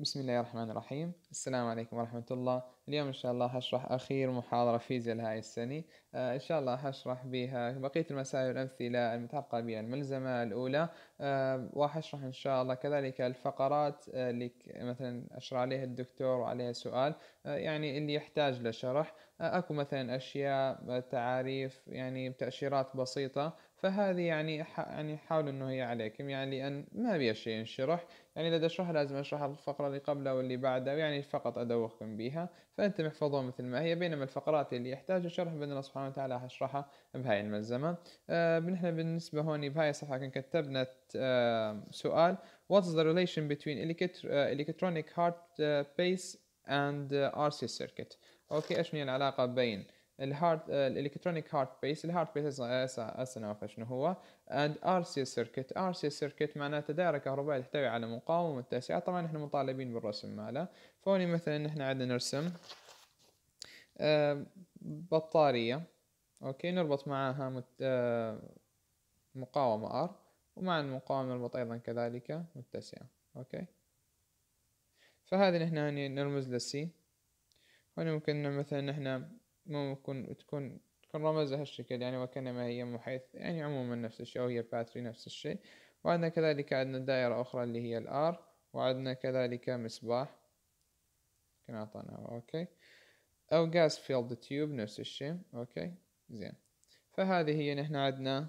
بسم الله الرحمن الرحيم السلام عليكم ورحمة الله اليوم إن شاء الله هشرح أخير محاضرة فيزياء لهاي السنة آه إن شاء الله هشرح بها بقية المسائل والأمثلة المتعلقة بالملزمة الأولى آه وهشرح إن شاء الله كذلك الفقرات آه اللي مثلا أشر عليها الدكتور وعليها سؤال آه، يعني اللي يحتاج لشرح آه، أكو مثلا أشياء آه، تعاريف يعني تأشيرات بسيطة فهذه يعني يعني حاولوا انه هي عليكم يعني لان ما بي شيء ينشرح يعني اذا اشرح لازم اشرح الفقره اللي قبلها واللي بعدها يعني فقط ادوخكم بها فانتم احفظوها مثل ما هي بينما الفقرات اللي يحتاج شرح باذن الله سبحانه وتعالى اشرحها بهاي الملزمه آه نحن بالنسبه هون بهاي الصفحه كان كتبنا آه سؤال is the relation between آه، electronic heart pace آه، and آه، RC circuit اوكي ايش هي العلاقه بين الهارد الالكترونيك هارد بيس الهارد بيس هسه نعرف شنو هو اند ار سي سيركت ار سي سيركت معناته دائره كهربائيه تحتوي على مقاومه متسعه طبعا احنا مطالبين بالرسم ماله فهوني مثلا احنا عندنا نرسم آه، بطاريه اوكي نربط معاها آه، مقاومه ار ومع المقاومه نربط ايضا كذلك متسعه اوكي فهذه نحن هني نرمز للسي هنا ممكن مثلا احنا ممكن تكون تكون رمزها هالشكل يعني وكأنما هي محيط يعني عموما نفس الشيء وهي باتري نفس الشيء وعندنا كذلك عندنا دائرة أخرى اللي هي الآر وعندنا كذلك مصباح كان أعطانا أوكي أو غاز فيلد تيوب نفس الشيء أوكي زين فهذه هي نحن عندنا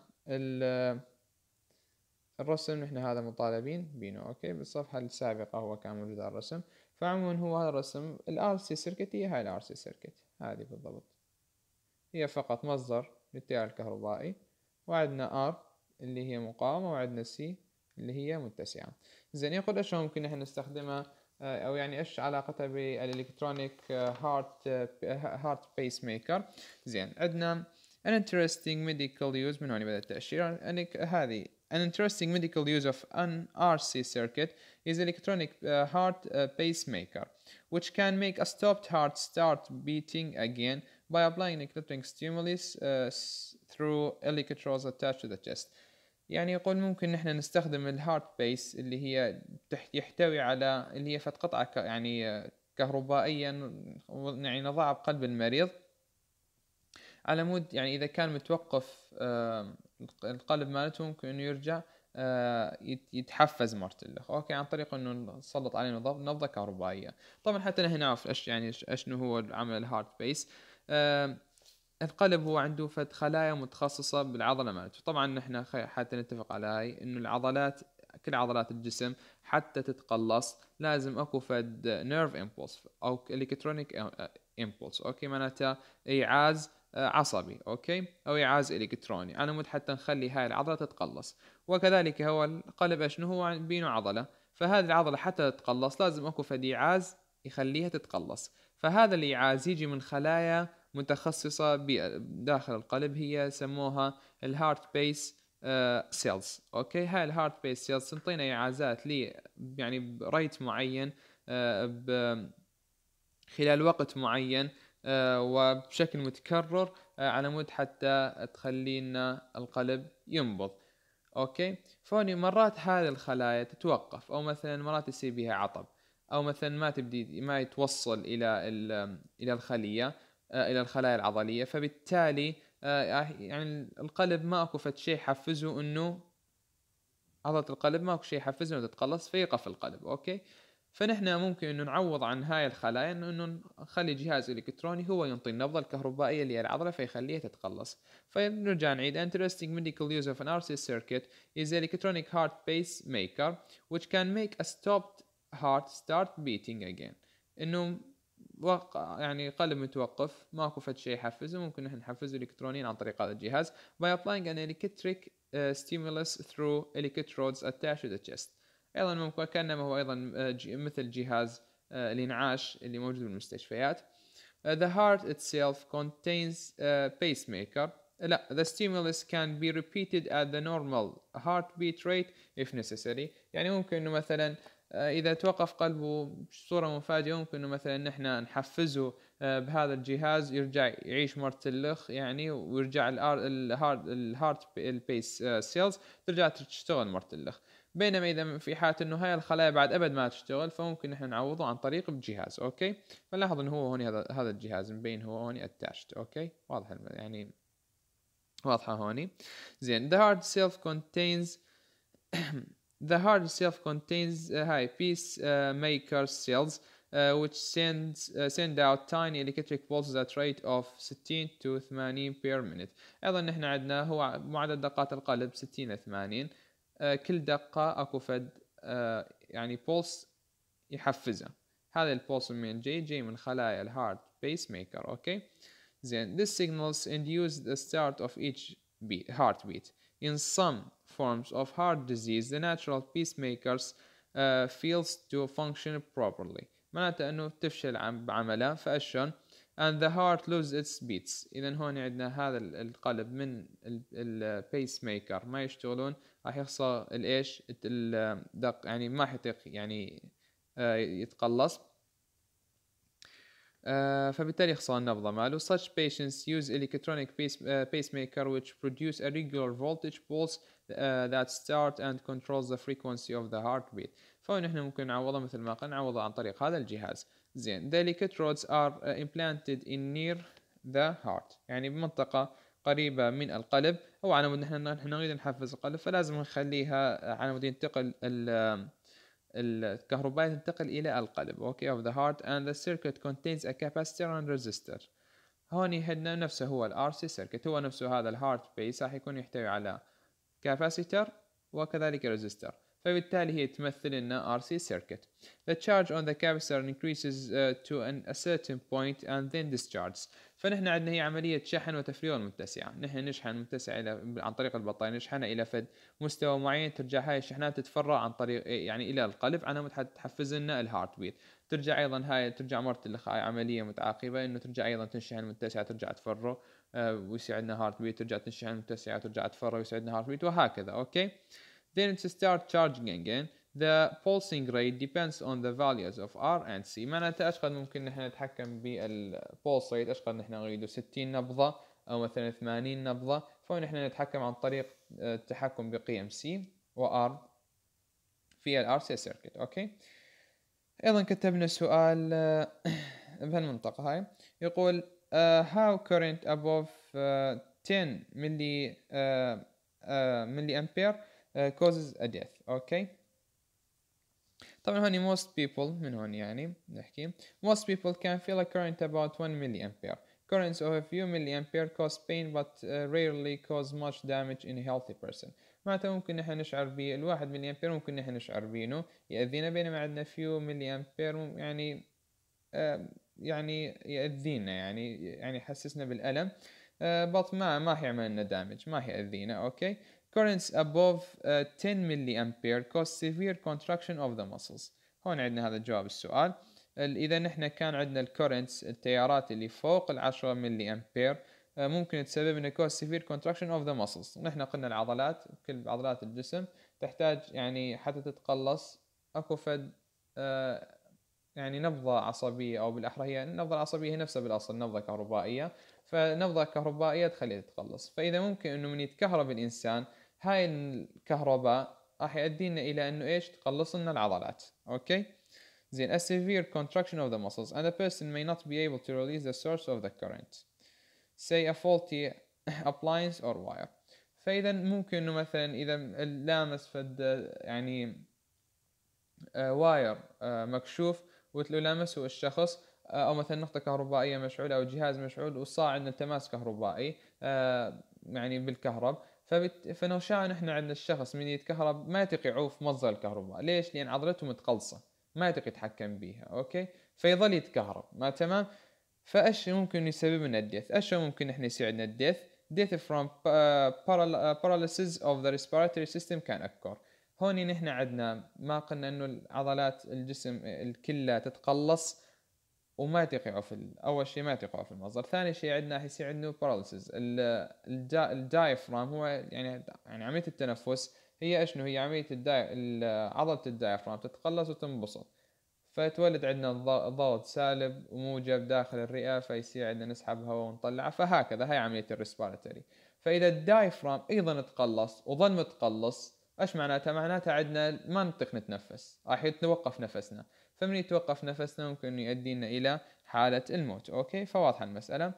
الرسم نحن هذا مطالبين بينه أوكي بالصفحة السابقة هو كان موجود الرسم فعموما هو هذا الرسم الآر سي سيركت هي هاي الآر سي سيركت هذه بالضبط هي فقط مصدر للتيار الكهربائي وعندنا R اللي هي مقاومة وعندنا C اللي هي متسعة زين يقول ايش ممكن نحن نستخدمها آه، او يعني ايش علاقتها بالالكترونيك هارت هارت بيس ميكر زين عندنا an interesting medical use من هون بدأت التأشيرة انك يعني هذه An interesting medical use of an RC circuit is electronic آه، heart آه، pacemaker. which can make a stopped heart start beating again by applying a clipping stimulus uh, through electrodes attached to the chest يعني يقول ممكن نحن نستخدم الهارت بيس اللي هي يحتوي على اللي هي فت قطعة يعني كهربائية يعني نضعها بقلب المريض على مود يعني إذا كان متوقف القلب مالته ممكن إنه يرجع آه، يتحفز مارتلخ اوكي عن طريق انه نسلط عليه نبضه كهربائيه طبعا حتى هنا نعرف ايش يعني شنو هو عمل الهارت بيس آه، القلب هو عنده فد خلايا متخصصه بالعضله مالته طبعا نحن حتى نتفق على هاي انه العضلات كل عضلات الجسم حتى تتقلص لازم اكو فد نيرف امبولس او الكترونيك امبولس آه، اوكي معناتها ايعاز آه، عصبي اوكي او انعاز الكتروني على مود حتى نخلي هاي العضله تتقلص وكذلك هو القلب اشنو هو بينه عضله فهذه العضله حتى تتقلص لازم اكو فد ايعاز يخليها تتقلص فهذا الايعاز يجي من خلايا متخصصة داخل القلب هي سموها الهارت بيس سيلز اوكي هاي الهارت بيس سيلز تنطينا ايعازات لي يعني بريت معين آه، خلال وقت معين آه، وبشكل متكرر آه، على مود حتى تخلينا القلب ينبض اوكي فوني مرات هذه الخلايا تتوقف او مثلا مرات يصير بها عطب او مثلا ما تبدي ما يتوصل الى الى الخليه آه، الى الخلايا العضليه فبالتالي يعني القلب ما اكو فد شيء يحفزه انه عضله القلب اكو شيء يحفزه انه تتقلص فيقف القلب اوكي فنحن ممكن انه نعوض عن هاي الخلايا انه نخلي جهاز الكتروني هو ينطي النبضه الكهربائيه اللي العضله فيخليها تتقلص فنرجع نعيد interesting medical use of an RC circuit is electronic heart pace maker which can make a stopped heart start beating again انه وقع يعني قلب متوقف ماكو فد شيء يحفزه ممكن نحن نحفزه الكترونيا عن طريق هذا الجهاز by applying an electric uh, stimulus through electrodes attached to the chest ايضا ممكن كانما هو ايضا آه، مثل جهاز آه، الانعاش اللي موجود بالمستشفيات آه، the heart itself contains a pacemaker لا the stimulus can be repeated at the normal heartbeat rate if necessary يعني ممكن انه مثلا اذا توقف قلبه بصوره مفاجئه ممكن انه مثلا نحن نحفزه بهذا الجهاز يرجع يعيش مره اللخ يعني ويرجع الهارت الهارت البيس سيلز ترجع تشتغل مره اللخ بينما اذا في حاله انه هاي الخلايا بعد ابد ما تشتغل فممكن نحن نعوضه عن طريق بجهاز اوكي فلاحظ انه هو هون هذا هذا الجهاز مبين هو هون اتاشت اوكي واضح يعني واضحه هون زين the hard self contains the hard self contains uh, هاي piece uh, maker cells Uh, which sends uh, send out tiny electric pulses at rate of 60 to 80 per minute ايضا نحن عندنا هو معدل دقات القلب 60 ل 80 كل دقة اكو فد يعني بولس يحفزه هذا البولس من جي جي من خلايا الهارت بيس ميكر اوكي زين this signals induce the start of each beat, heartbeat in some forms of heart disease the natural pacemakers uh, fails to function properly معناته انه تفشل بعمله فاشون and the heart lose its beats اذا هون عندنا هذا القلب من البيس ميكر ما يشتغلون راح يحصل الايش الدق يعني ما حيطيق يعني آه، يتقلص آه، فبالتالي يحصل النبضة ماله such patients use electronic آه، pacemaker which produce a regular voltage pulse that start and controls the frequency of the heartbeat فهنا احنا ممكن نعوضه مثل ما قلنا نعوضه عن طريق هذا الجهاز زين delicate electrodes are uh, implanted in near the heart يعني بمنطقة قريبة من القلب أو على مود نحن نريد نحفز القلب فلازم نخليها على مود ينتقل الكهرباء تنتقل إلى القلب أوكي okay, of the heart and the circuit contains a capacitor and resistor هوني هدنا نفسه هو ال RC circuit هو نفسه هذا ال heart base راح يكون يحتوي على capacitor وكذلك resistor فبالتالي هي تمثل لنا RC circuit. The charge on the capacitor increases uh, to an, a certain point and then discharges. فنحن عندنا هي عملية شحن وتفريغ المتسعة، نحن نشحن المتسعة إلى عن طريق البطارية نشحنها إلى فد مستوى معين ترجع هاي الشحنات تتفرع عن طريق إيه، يعني إلى القلب على مود تحفز لنا الهارت بيت، ترجع أيضا هاي ترجع مرة هاي عملية متعاقبة إنه ترجع أيضا تنشحن المتسعة ترجع تفرغ ويصير عندنا هارت بيت ترجع تنشحن المتسعة ترجع تفرغ ويصير عندنا هارت بيت وهكذا، أوكي؟ Then it starts charging again. The pulsing rate depends on the values of R and C معناتها اش قد ممكن نحن نتحكم بالبولس ريت اش قد نحن نريد 60 نبضة او مثلا 80 نبضة فنحن نتحكم عن طريق آه، التحكم بقيم C و R في ال RC circuit اوكي ايضا كتبنا سؤال بهالمنطقة آه، هاي يقول uh, how current above uh, 10 ملي uh, uh, ملي امبير Uh, causes a death اوكي طبعا هوني most people من هون يعني نحكي most people can feel a current about 1 milliampere currents of a few milliampere cause pain but uh, rarely cause much damage in a healthy person معناته ممكن نحن نشعر به الواحد ملي امبير ممكن نحن نشعر بينه يأذينا بينما عندنا فيو ملي امبير يعني يعني يأذينا يعني يعني يحسسنا بالألم بط آه، ما ما حيعمل لنا دامج ما حيأذينا اوكي currents above uh, 10 ملي امبير cause severe contraction of the muscles هون عندنا هذا جواب السؤال اذا نحن كان عندنا الكورنتس التيارات اللي فوق ال 10 ملي امبير ممكن تسبب لنا cause severe contraction of the muscles نحن قلنا العضلات كل عضلات الجسم تحتاج يعني حتى تتقلص اكو فد آه، يعني نبضة عصبية أو بالأحرى هي النبضة العصبية هي نفسها بالأصل نبضة كهربائية فنبضة كهربائية تخليها تتقلص فإذا ممكن أنه من يتكهرب الإنسان هاي الكهرباء راح يؤدينا الى انه ايش تقلص لنا العضلات اوكي زين a severe contraction of the muscles and a person may not be able to release the source of the current say a faulty appliance or wire فاذا ممكن انه مثلا اذا لامس فد يعني واير آه، آه، مكشوف لامسه الشخص آه، او مثلا نقطه كهربائيه مشعوله او جهاز مشعول وصار عندنا التماس كهربائي يعني بالكهرب فبت... فنوشاع نحن عندنا الشخص من يتكهرب ما يطيق يعوف مصدر الكهرباء ليش لان عضلته متقلصه ما يطيق يتحكم بيها اوكي فيظل يتكهرب ما تمام فايش ممكن يسبب لنا الديث ايش ممكن نحن يصير عندنا الديث death from آه، آه، paralysis of the respiratory system can occur هوني نحن عندنا ما قلنا انه العضلات الجسم الكلة تتقلص وما تقعوا في اول شيء ما تقعوا في المصدر ثاني شيء عندنا يصير عندنا باراليسز الدايفرام هو يعني يعني عمليه التنفس هي اشنو هي عمليه الداي... عضله الدايفرام تتقلص وتنبسط فتولد عندنا ضغط سالب وموجب داخل الرئه فيصير عندنا نسحب هواء ونطلعه فهكذا هي عمليه الريسبيراتوري فاذا الدايفرام ايضا تقلص وظل متقلص ايش معناتها معناتها عندنا ما نطيق نتنفس راح يتوقف نفسنا فمن يتوقف نفسنا ممكن يؤدينا إلى حالة الموت أوكي فواضحة المسألة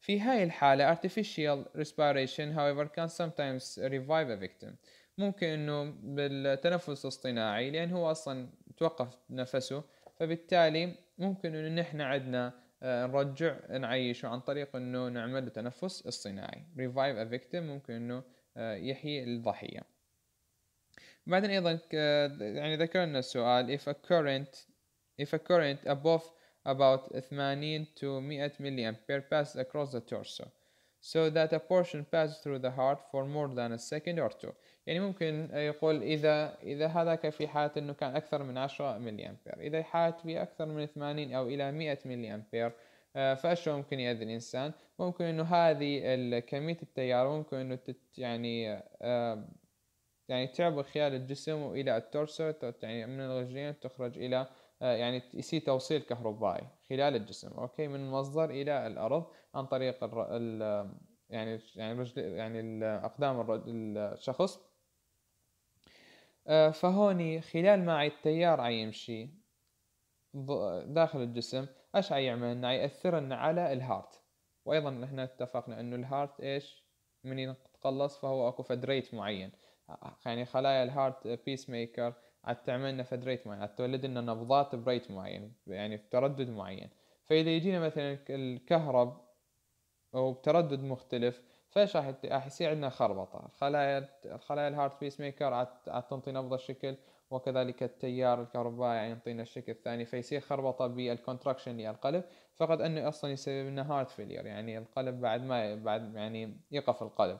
في هاي الحالة artificial respiration however can sometimes revive a victim ممكن انه بالتنفس الاصطناعي لان هو اصلا توقف نفسه فبالتالي ممكن انه نحن عندنا آه، نرجع نعيشه عن طريق انه نعمل له تنفس اصطناعي ريفايف a victim ممكن انه آه، يحيي الضحيه بعدين ايضا آه، يعني ذكرنا السؤال if a current if a current above about 80 to 100 milliampere passes across the torso so that a portion passes through the heart for more than a second or two يعني ممكن يقول إذا إذا هذاك في حالة أنه كان أكثر من 10 ملي أمبير إذا حالة في أكثر من 80 أو إلى 100 ملي أمبير فاشو ممكن يأذي الإنسان ممكن أنه هذه كمية التيار ممكن أنه تت يعني آه، يعني تعبر خلال الجسم وإلى التورسو يعني من الغجرين تخرج إلى آه، يعني يصير توصيل كهربائي خلال الجسم اوكي من المصدر الى الارض عن طريق الر... ال... يعني يعني رجل... يعني اقدام الرجل... الشخص آه، فهوني خلال ما التيار عيمشي داخل الجسم ايش عيعمل انه ياثر على الهارت وايضا احنا اتفقنا انه الهارت ايش من يتقلص فهو اكو فدريت معين يعني خلايا الهارت بيس ميكر عاد تعملنا فد ريت معين عاد تولد لنا نبضات بريت معين يعني بتردد معين فاذا يجينا مثلا الكهرب او بتردد مختلف فايش راح راح يصير عندنا خربطه الخلايا الخلايا الهارت بيس ميكر عاد تنطي نبض الشكل وكذلك التيار الكهربائي يعني يعطينا الشكل الثاني فيصير خربطه بالكونتراكشن يعني للقلب فقد انه اصلا يسبب لنا هارت فيلير يعني القلب بعد ما بعد يعني يقف القلب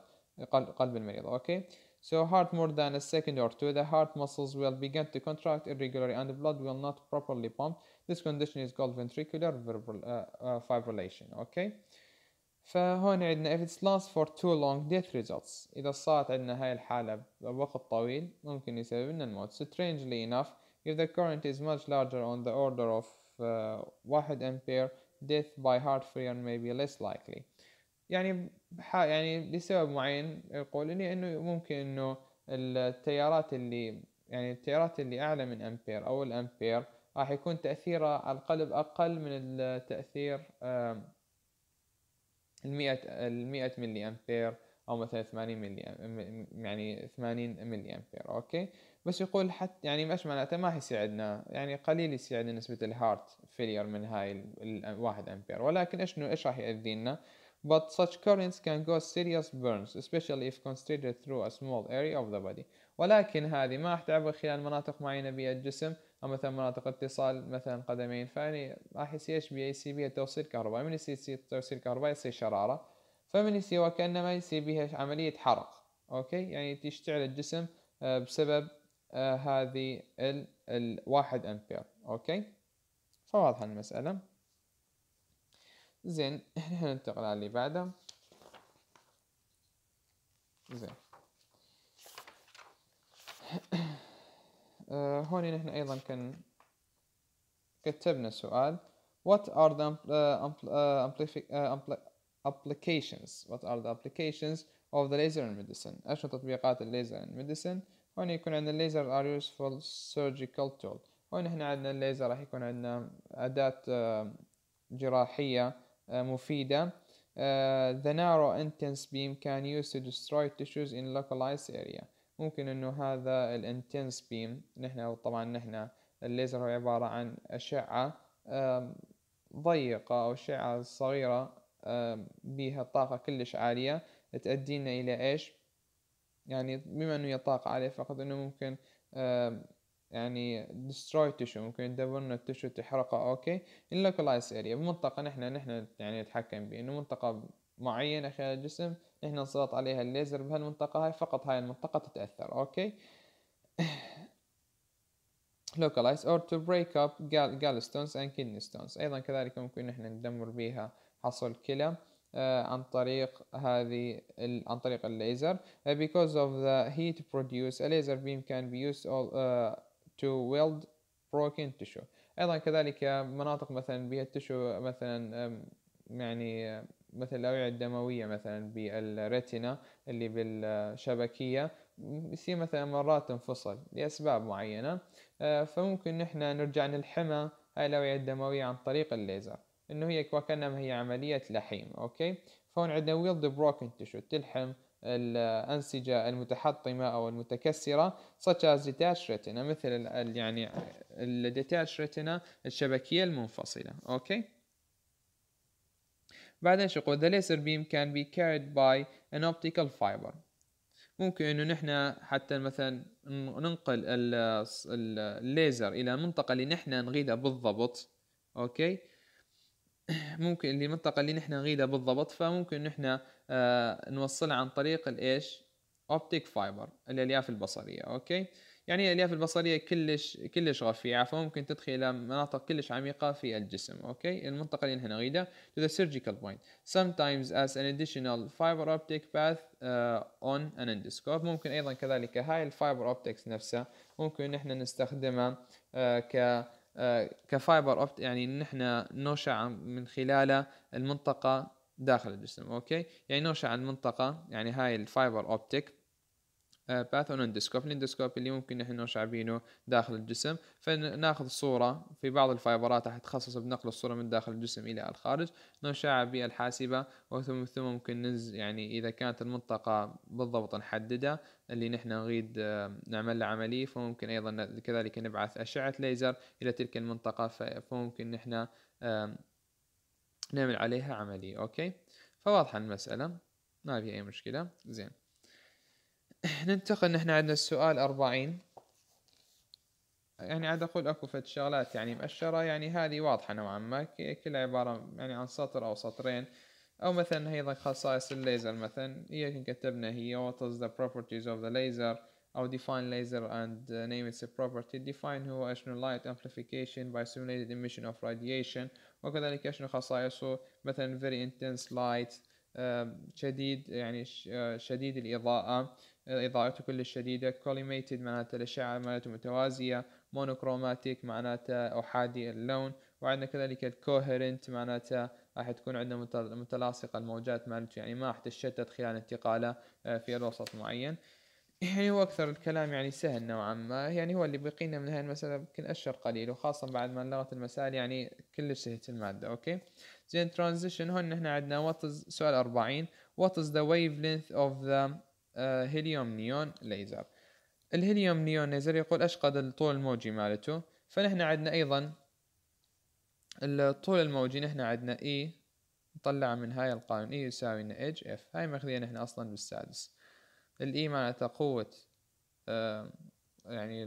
قلب المريض اوكي So heart more than a second or two, the heart muscles will begin to contract irregularly and the blood will not properly pump. This condition is called ventricular uh, uh, fibrillation. Okay. فهون عندنا if it lasts for too long death results إذا صارت عندنا هاي الحالة بوقت طويل ممكن يسبب لنا الموت strangely enough if the current is much larger on the order of uh, 1 ampere death by heart failure may be less likely يعني يعني لسبب معين يقولني انه ممكن انه التيارات اللي يعني التيارات اللي اعلى من امبير او الامبير راح يكون تاثيرها على القلب اقل من التاثير المئة المئة ملي امبير او مثلا 80 ملي يعني 80 ملي امبير اوكي بس يقول حتى يعني ايش معناته ما يساعدنا يعني قليل يساعدنا نسبه الهارت فيلير من هاي الواحد امبير ولكن ايش ايش راح ياذينا؟ But such currents can cause serious burns especially if considered through a small area of the body ولكن هذه ما راح تعبر خلال مناطق معينة بالجسم أو مثلا مناطق اتصال مثلا قدمين فأني راح يصير بي يسي بيها توصيل كهرباء من يصير توصيل كهرباء يصير شرارة فمن يصير وكأنما يصير بها عملية حرق أوكي يعني تشتعل الجسم آه، بسبب آه، هذه الواحد أمبير أوكي فواضحة المسألة زين احنا ننتقل على اللي بعده زين أه هون نحن ايضا كان كتبنا سؤال what are the آه، آه، آه، applications what are the applications of the laser in medicine اشنو تطبيقات الليزر in medicine هون يكون عندنا الليزر are useful surgical tool هون احنا عندنا الليزر راح يكون عندنا اداة جراحية آه، مفيدة آه، the narrow intense beam can use to destroy tissues in localized area ممكن انه هذا الانتنس بيم نحن طبعا نحن الليزر هو عبارة عن أشعة ضيقة أو أشعة صغيرة بها طاقة كلش عالية تؤدينا إلى إيش يعني بما أنه هي طاقة عالية فقط أنه ممكن يعني destroy tissue ممكن يدبرنا التشو تحرقه اوكي localized اريا بمنطقة نحنا نحنا يعني نتحكم بيه انه منطقة معينة خلال الجسم نحنا نسلط عليها الليزر بهالمنطقة هاي فقط هاي المنطقة تتأثر اوكي localize or to break up gallstones and kidney stones أيضا كذلك ممكن نحنا ندمر بها حصل كلى آه، عن طريق هذه عن طريق الليزر آه، because of the heat produced a laser beam can be used all, uh, to weld broken tissue ايضا كذلك مناطق مثلا بها التشو مثلا يعني مثل الاوعيه الدمويه مثلا بالريتنا اللي بالشبكيه يصير مثلا مرات تنفصل لاسباب معينه أه، فممكن نحن نرجع نلحمها هاي الاوعيه الدمويه عن طريق الليزر انه هي وكانها هي عمليه لحيم اوكي فهون عندنا ويلد بروكن تشو تلحم الأنسجة المتحطمة أو المتكسرة such as detached retina مثل الـ يعني ال detached retina إيه الشبكية المنفصلة أوكي بعدين شو يقول the laser beam can be carried by an optical fiber ممكن انه نحن حتى مثلا ننقل الليزر الى منطقة اللي نحن نريدها بالضبط اوكي ممكن المنطقة اللي نحن نغيدها بالضبط فممكن نحن آه، نوصلها عن طريق الايش اوبتيك فايبر الالياف البصريه اوكي يعني الالياف البصريه كلش كلش رفيعه فممكن تدخل الى مناطق كلش عميقه في الجسم اوكي المنطقه اللي نحن نريدها to the surgical point sometimes as an additional fiber optic path uh, on an endoscope ممكن ايضا كذلك هاي الفايبر اوبتكس نفسها ممكن نحن نستخدمها uh, ك uh, كفايبر اوبت يعني نحن نوشع من خلاله المنطقه داخل الجسم اوكي يعني عن المنطقة يعني هاي الفايبر اوبتيك باث اندوسكوب الاندوسكوب اللي ممكن نحن نوشع بينه داخل الجسم فناخذ صورة في بعض الفايبرات راح تخصص بنقل الصورة من داخل الجسم إلى الخارج نرجعها بالحاسبة وثم ثم ممكن نز يعني إذا كانت المنطقة بالضبط نحددها اللي نحن نريد آه، نعمل لها عملية فممكن أيضا كذلك نبعث أشعة ليزر إلى تلك المنطقة فممكن نحن نعمل عليها عملية أوكي فواضحة المسألة ما في أي مشكلة زين ننتقل نحن عندنا السؤال أربعين يعني عاد أقول أكو فد شغلات يعني مؤشرة يعني هذه واضحة نوعا ما كلها عبارة يعني عن سطر أو سطرين أو مثلا أيضا خصائص الليزر مثلا هي كتبنا هي what is the properties of the laser او define laser and uh, name its property define هو اشنو light amplification by simulated emission of radiation وكذلك اشنو خصائصه مثلا very intense light um، شديد يعني uh، شديد الإضاءة uh، إضاءته كل شديدة collimated معناته الأشعة مالته متوازية monochromatic معناته أحادي اللون وعندنا كذلك coherent معناته راح تكون عندنا متلاصقة الموجات مالته يعني ما راح تتشتت خلال انتقاله في الوسط معين يعني هو أكثر الكلام يعني سهل نوعا ما يعني هو اللي بقينا من هاي المسألة يمكن أشهر قليل وخاصة بعد ما لغت المسائل يعني كلش سهلت المادة أوكي زين ترانزيشن هون احنا عندنا وات از سؤال 40 وات از ذا ويف لينث اوف ذا هيليوم نيون ليزر الهيليوم نيون ليزر يقول ايش قد الطول الموجي مالته فنحن عندنا ايضا الطول الموجي نحن عندنا اي e، نطلع من هاي القانون اي e يساوي لنا اتش اف هاي ماخذينها نحن اصلا بالسادس الاي معناتها قوة يعني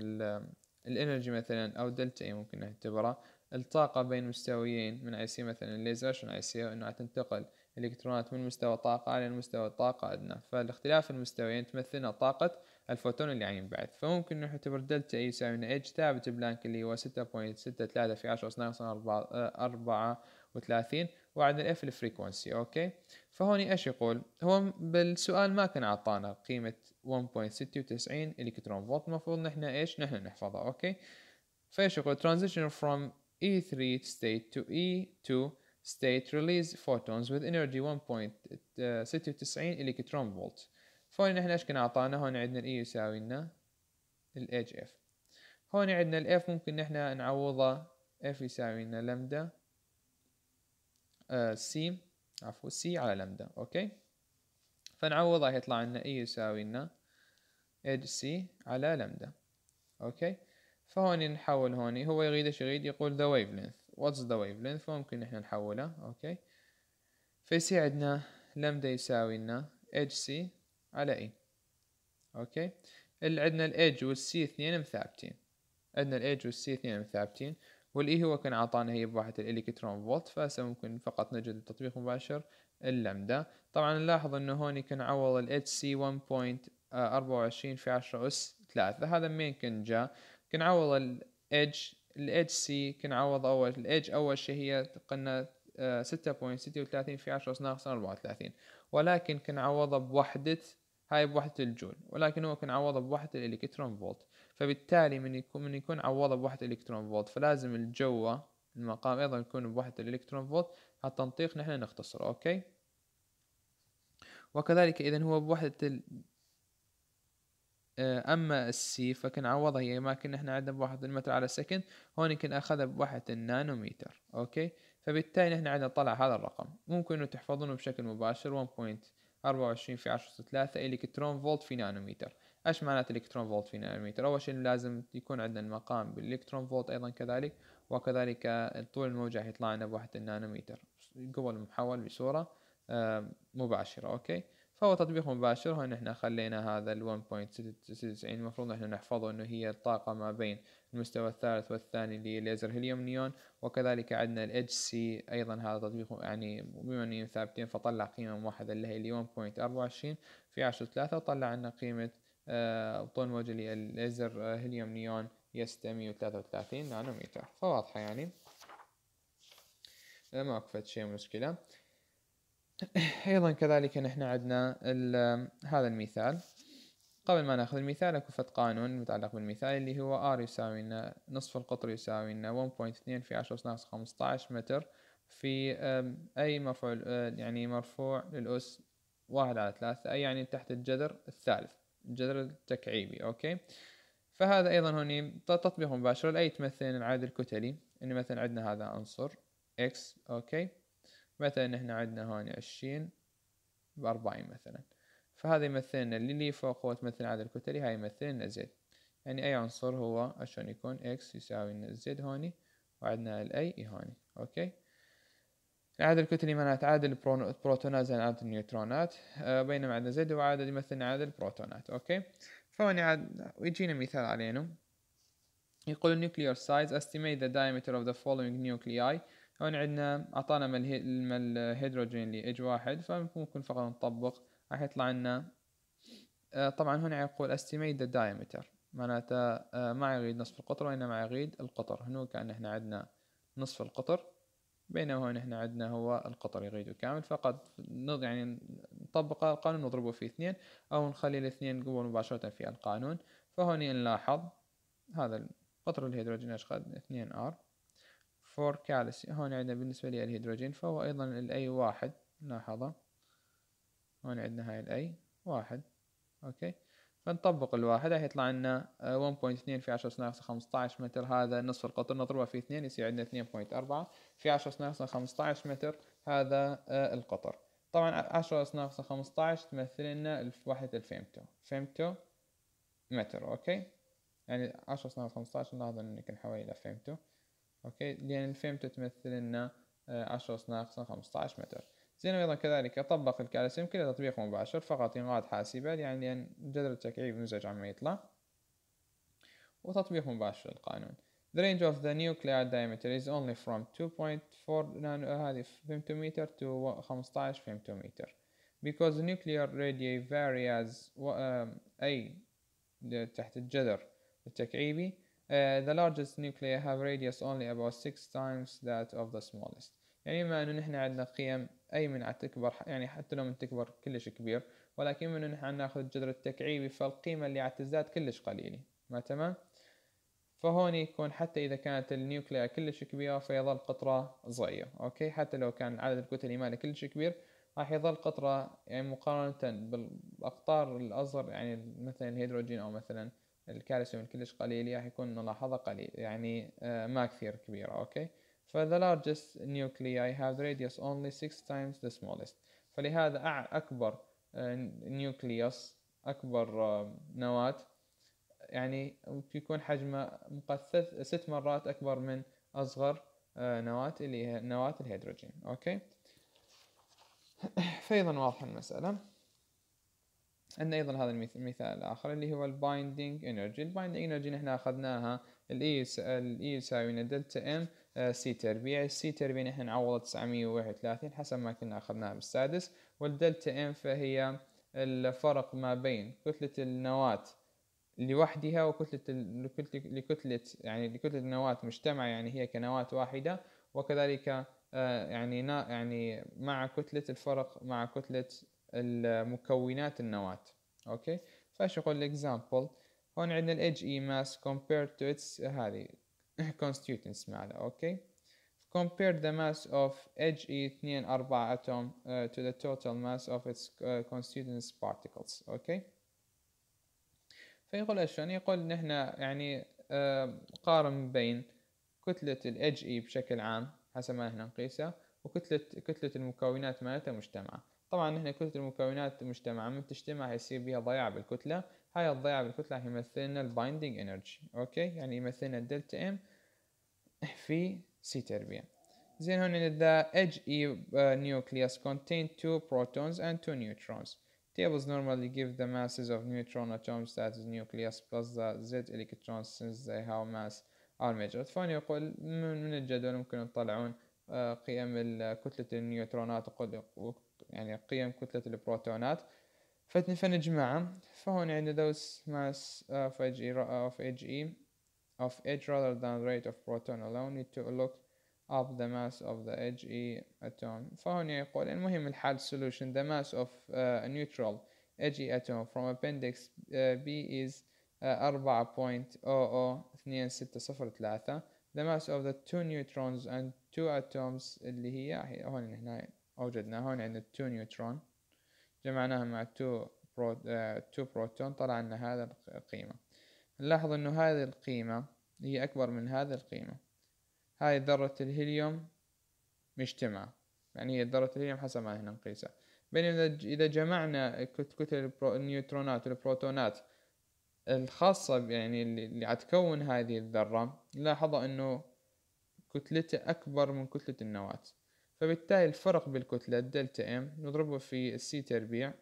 الانرجي مثلا او دلتا اي ممكن نعتبرها الطاقة بين مستويين من اي سي مثلا الليزر شنو اي سي انها تنتقل الالكترونات من مستوى طاقة إلى مستوى طاقة ادنى فالاختلاف المستويين تمثلنا طاقة الفوتون اللي يعني بعد فممكن نعتبر دلتا اي يساوي ان اتش ثابت بلانك اللي هو ستة بوينت ستة ثلاثة في عشرة آه، أربعة وثلاثين وعندنا الاف الفريكونسي اوكي فهوني ايش يقول هو بالسؤال ما كان عطانا قيمة 1.96 الكترون فولت المفروض نحن ايش نحن نحفظها اوكي فايش يقول transition from E3 state to E2 state release photons with energy 1.96 الكترون فولت فهون نحن ايش كان اعطانا هون عندنا E يساوي لنا ال HF هون عندنا F ممكن نحن نعوضها F يساوي لنا لمدا سي آه، عفوا سي على لمدا اوكي فنعوضها يطلع لنا اي e يساوي لنا اد سي على لمدا اوكي فهون نحول هوني هو يريد ايش يريد يقول ذا ويف لينث واتس ذا ويف لينث فممكن احنا نحوله اوكي فيصير عندنا لمدا يساوي لنا اد سي على اي e، اوكي اللي عندنا الايدج والسي اثنين مثابتين عندنا الايدج والسي اثنين مثابتين والإي هو كان أعطانا هي بواحة الإلكترون فولت فهسه ممكن فقط نجد التطبيق مباشر اللمدة طبعا نلاحظ أنه هون كان عوض ال HC 1.24 في 10 أس 3 هذا مين كان جاء كان عوض ال H ال HC كان عوض أول ال H أول شيء هي قلنا 6.36 في 10 أس ناقص 34 ولكن كان عوضها بوحدة هاي بوحدة الجول ولكن هو كان عوضها بوحدة الإلكترون فولت فبالتالي من يكون من يكون عوضه بوحدة الكترون فولت فلازم الجوة المقام ايضا يكون بوحدة الالكترون فولت التنطيق نحن نختصر اوكي وكذلك اذا هو بوحدة ال... آه، اما السي فكنعوضها هي يعني ما كنا احنا عندنا بوحدة المتر على سكن هون يمكن اخذها بوحدة النانوميتر اوكي فبالتالي نحن عندنا طلع هذا الرقم ممكن تحفظونه بشكل مباشر 1.24 في 10 3 الكترون فولت في نانومتر ايش معنات الالكترون فولت في نانومتر اول شيء لازم يكون عندنا المقام بالالكترون فولت ايضا كذلك وكذلك طول الموجة حيطلع لنا بواحد النانومتر قبل محول بصورة آه، مباشرة اوكي فهو تطبيق مباشر هو ان احنا خلينا هذا ال 1.96 المفروض احنا نحفظه انه هي الطاقة ما بين المستوى الثالث والثاني اللي هي ليزر هيليوم نيون وكذلك عندنا ال سي ايضا هذا تطبيق يعني بما انهم ثابتين فطلع قيمة موحدة اللي هي 1.24 في 10 ثلاثة وطلع لنا قيمة آه، طول موجة الليزر آه، هيليوم نيون يس 133 نانوميتر فواضحة يعني آه، ما أكفت شيء مشكلة ايضا كذلك نحن عندنا هذا المثال قبل ما ناخذ المثال اكو قانون متعلق بالمثال اللي هو ار يساوي لنا نصف القطر يساوي لنا 1.2 في 10 ناقص 15 متر في اي مرفوع يعني مرفوع للاس واحد على ثلاثة اي يعني تحت الجذر الثالث الجدول التكعيبي اوكي فهذا ايضا هوني تطبيق مباشر لاي تمثل العدد الكتلي ان مثلا عندنا هذا عنصر اكس اوكي مثلا هنا عندنا 20 ب بأربعين مثلا فهذا يمثلنا اللي لي فوق هو تمثل العدد الكتلي هاي يمثلنا زد يعني أي عنصر هو عشان يكون إكس يساوي زد هوني وعندنا الأي هوني أوكي العدد الكتلي منعت عدد البروتونات زائد عدد النيوترونات آه، بينما عدد زد هو عدد يمثل عدد البروتونات اوكي فهون عاد يجينا مثال علينا يقول nuclear size estimate the diameter of the following nuclei هون عندنا اعطانا الهيدروجين لاج واحد فممكن فقط نطبق راح يطلع لنا آه، طبعا هنا يقول estimate the diameter معناته آه، ما يريد نصف القطر وانما يريد القطر هنا كان احنا عندنا نصف القطر بينما هنا احنا عندنا هو القطر يقيده كامل فقط نض يعني نطبق القانون نضربه في اثنين أو نخلي الاثنين قوة مباشرة في القانون فهوني نلاحظ هذا قطر الهيدروجين ايش قد اثنين ار فور كالسي هون عندنا بالنسبة لي الهيدروجين فهو أيضا الاي واحد نلاحظه هون عندنا هاي الاي واحد اوكي فنطبق الواحد هيطلع لنا 1.2 آه، في 10 ناقص 15 متر هذا نصف القطر نضربه في 2 يصير عندنا 2.4 في 10 ناقص 15 متر هذا آه، القطر طبعا 10 ناقص 15 تمثل لنا وحدة الفيمتو فيمتو متر اوكي يعني 10 ناقص 15 ناظر يمكن حوالي الى فيمتو اوكي لان الفيمتو تمثل لنا 10 ناقص 15 متر زين أيضا كذلك طبق الكالس يمكن تطبيقه مباشر فقط إنغاد حاسبة يعني أن جذر التكعيب نمزج عما يطلع وتطبيق مباشر للقانون The range of the nuclear diameter is only from 2.4 nano femtometer to 15 femtometer because nuclear radii vary as أي تحت الجذر التكعيبي uh, the largest nuclei have radius only about 6 times that of the smallest يعني بما أنه نحن عندنا قيم أي من تكبر يعني حتى لو من تكبر كلش كبير ولكن من نحن ناخذ جذر التكعيبي فالقيمة اللي عتزداد كلش قليلة ما تمام فهون يكون حتى إذا كانت النيوكليا كلش كبيرة فيظل قطرة صغيرة أوكي حتى لو كان عدد الكتل ماله كلش كبير راح يظل قطرة يعني مقارنة بالأقطار الأصغر يعني مثلا الهيدروجين أو مثلا الكالسيوم كلش قليل راح يكون ملاحظة قليل يعني آه، ما كثير كبيرة أوكي For the largest nuclei have radius only six times the smallest فلهذا أكبر نيوكليوس آه، أكبر نواة يعني بيكون حجمه مقثث ست مرات أكبر من أصغر آه، نواة اللي هي نواة الهيدروجين أوكي فأيضا واضحة المسألة عندنا أيضا هذا المثال الآخر اللي هو البايندينج انرجي البايندينج انرجي نحن أخذناها الإي E يساوي e دلتا إم آه، سي تربيع يعني السي تربيع نحن نعوض 931 حسب ما كنا أخذناها بالسادس والدلتا ام فهي الفرق ما بين كتلة النواة لوحدها وكتلة لكتلة يعني لكتلة النواة مجتمعة يعني هي كنواة واحدة وكذلك آه، يعني يعني مع كتلة الفرق مع كتلة المكونات النواة اوكي فايش يقول الاكزامبل هون عندنا ال اي e mass compared to its هذه constituents معنا اوكي compare the mass of Hg 2 4 atom uh, to the total mass of its uh, constituents particles okay فيقول ايش يعني يقول نحن يعني uh, قارن بين كتلة ال Hg e بشكل عام حسب ما نحن نقيسها وكتلة كتلة المكونات مالتها مجتمعة طبعا نحن كتلة المكونات مجتمعة من تجتمع يصير بها ضياع بالكتلة هاي الضياع بالكتلة يمثلنا ال binding energy اوكي يعني يمثلنا الدلتا ام في سي تربيع زين هنا the edge E uh, nucleus contained two protons and two neutrons. Tables normally give the masses of neutron atoms that is nucleus plus the Z electrons since they have mass are measured. فهنا يقول من الجدول ممكن تطلعون قيم كتلة النيوترونات يعني قيم كتلة البروتونات فنجمعهم فهون عندنا those mass of edge E, of edge e of edge rather than rate of proton allow need to look up the mass of the edge E atom فهنا يقول المهم الحل solution the mass of uh, a neutral edge E atom from appendix uh, B is uh, 4.002603 the mass of the two neutrons and two atoms اللي هي هون هنا أوجدنا هون عندنا two neutron جمعناها مع two, pro, uh, two proton طلع لنا هذا القيمة نلاحظ انه هذه القيمة هي اكبر من هذه القيمة هاي ذرة الهيليوم مجتمعة يعني هي ذرة الهيليوم حسب ما هنا نقيسها بينما اذا جمعنا كتل النيوترونات والبروتونات الخاصة يعني اللي عتكون هذه الذرة نلاحظ انه كتلته أكبر من كتلة النواة فبالتالي الفرق بالكتلة الدلتا ام نضربه في السي تربيع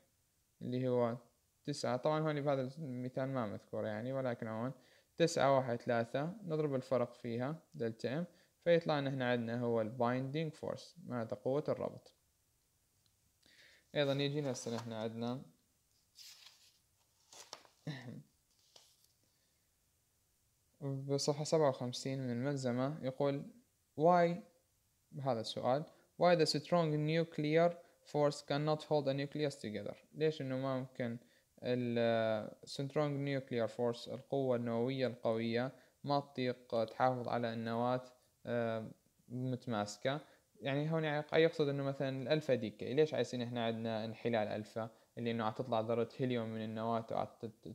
اللي هو تسعة طبعا هون في هذا المثال ما مذكور يعني ولكن هون تسعة واحد ثلاثة نضرب الفرق فيها دلتا ام فيطلع ان احنا عندنا هو البايندينج فورس معناته قوة الربط ايضا يجينا هسه احنا عندنا بصفحة سبعة وخمسين من الملزمة يقول why بهذا السؤال why the strong nuclear force cannot hold the nucleus together ليش انه ما ممكن سنترونج نيوكليير فورس القوة النووية القوية ما تطيق تحافظ على النواة آه، متماسكة يعني هون يقصد انه مثلا الالفا ديكي ليش عايزين احنا عندنا انحلال الفا اللي انه عتطلع ذرة هيليوم من النواة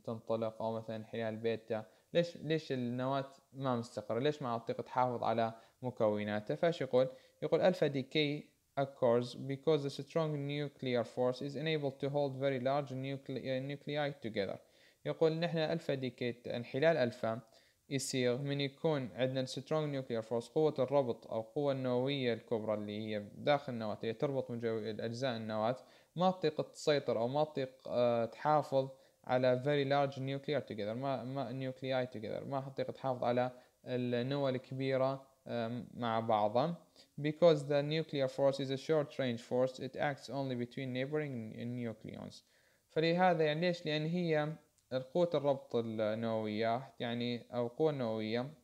تنطلق او مثلا انحلال بيتا ليش ليش النواة ما مستقرة ليش ما عتطيق تحافظ على مكوناتها فايش يقول يقول الفا ديكي occurs because the strong nuclear force is enabled to hold very large uh, nuclei together يقول نحن الفا ديكيت انحلال الفا يصير من يكون عندنا strong nuclear force قوة الربط أو قوة النووية الكبرى اللي هي داخل النواة هي تربط من جو الاجزاء النواة ما تطيق تسيطر أو ما تطيق أه تحافظ على very large nuclear together ما ما nuclei together ما تطيق تحافظ على النواة الكبيرة Um, مع بعضا because the nuclear force is a short range force it acts only between neighboring nucleons فلهذا يعني ليش لأن هي قوة الربط النووية يعني أو قوة نووية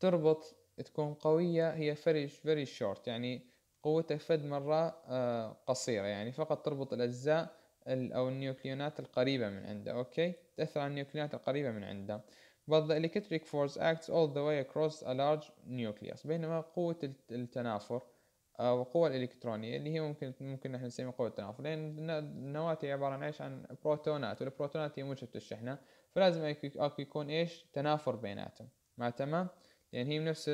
تربط تكون قوية هي very very short يعني قوتها فد مرة آه، قصيرة يعني فقط تربط الأجزاء أو النيوكليونات القريبة من عنده أوكي تأثر على النيوكليونات القريبة من عنده but the electric force acts all the way across a large nucleus بينما قوة التنافر أو القوة الإلكترونية اللي هي ممكن ممكن نحن نسميها قوة التنافر لأن النواة هي عبارة عن إيش عن بروتونات والبروتونات هي موجبة الشحنة فلازم أكو يكون إيش تنافر بيناتهم مع تمام لأن يعني هي نفس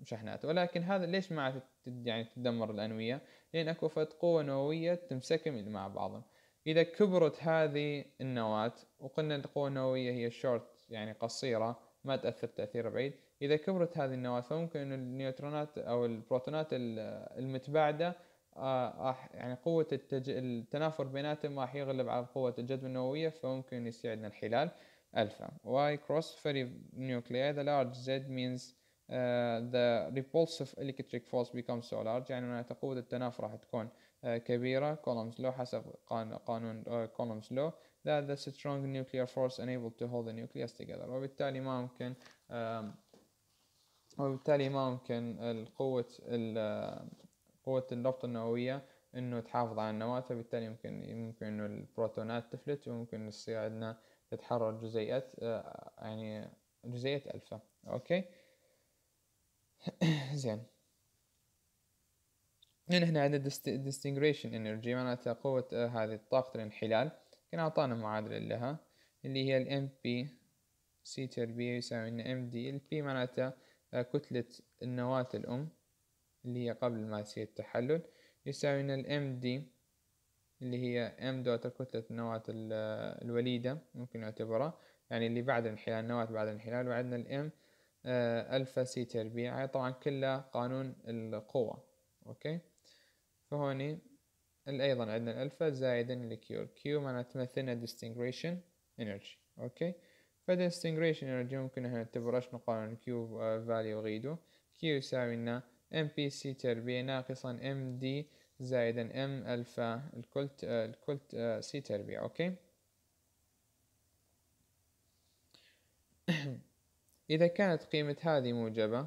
الشحنات ولكن هذا ليش ما عاد يعني تدمر الأنوية لأن أكو فت قوة نووية تمسكهم مع بعضهم إذا كبرت هذه النواة وقلنا القوة النووية هي short يعني قصيرة ما تأثر تأثير بعيد إذا كبرت هذه النواة فممكن أن النيوترونات أو البروتونات المتباعدة آه، يعني قوة التج... التنافر بيناتهم راح يغلب على قوة الجذب النووية فممكن يساعدنا الحلال ألفا Y cross ferry nuclei the large Z means uh, the repulsive electric force becomes so large يعني معناته قوة التنافر راح تكون آه، كبيرة كولومز لو حسب قانون كولومز آه، لو that the strong nuclear force enabled to hold the nucleus together وبالتالي ما ممكن وبالتالي ما ممكن القوة قوة الربط النووية انه تحافظ على النواة فبالتالي ممكن ممكن انه البروتونات تفلت وممكن يصير عندنا تتحرر جزيئات آه، يعني جزيئة ألفا اوكي زين نحن عندنا distinguishing انرجي معناتها قوة آه، هذه طاقة الانحلال كان أعطانا معادلة لها اللي هي mp بي سي تربية يساوي ان ام دي البي معناتها آه، كتلة النواة الأم اللي هي قبل ما يصير التحلل يساوي لنا الام دي اللي هي ام دوتر كتلة النواة آه، الوليدة ممكن نعتبرها يعني اللي بعد الانحلال النواة بعد الانحلال وعندنا الام الفا سي تربيع يعني طبعا كلها قانون القوة اوكي فهوني ايضا عندنا الالفا زائدا الكيو الكيو معناته تمثلنا ديستنجريشن انرجي اوكي فديستنجريشن انرجي ممكن احنا نعتبره شنو قالنا آه، كيو فاليو غيدو كيو يساوي لنا ام بي سي تربيع ناقصا ام دي زائدا ام الفا الكل آه، الكل سي آه، تربيع اوكي اذا كانت قيمة هذه موجبة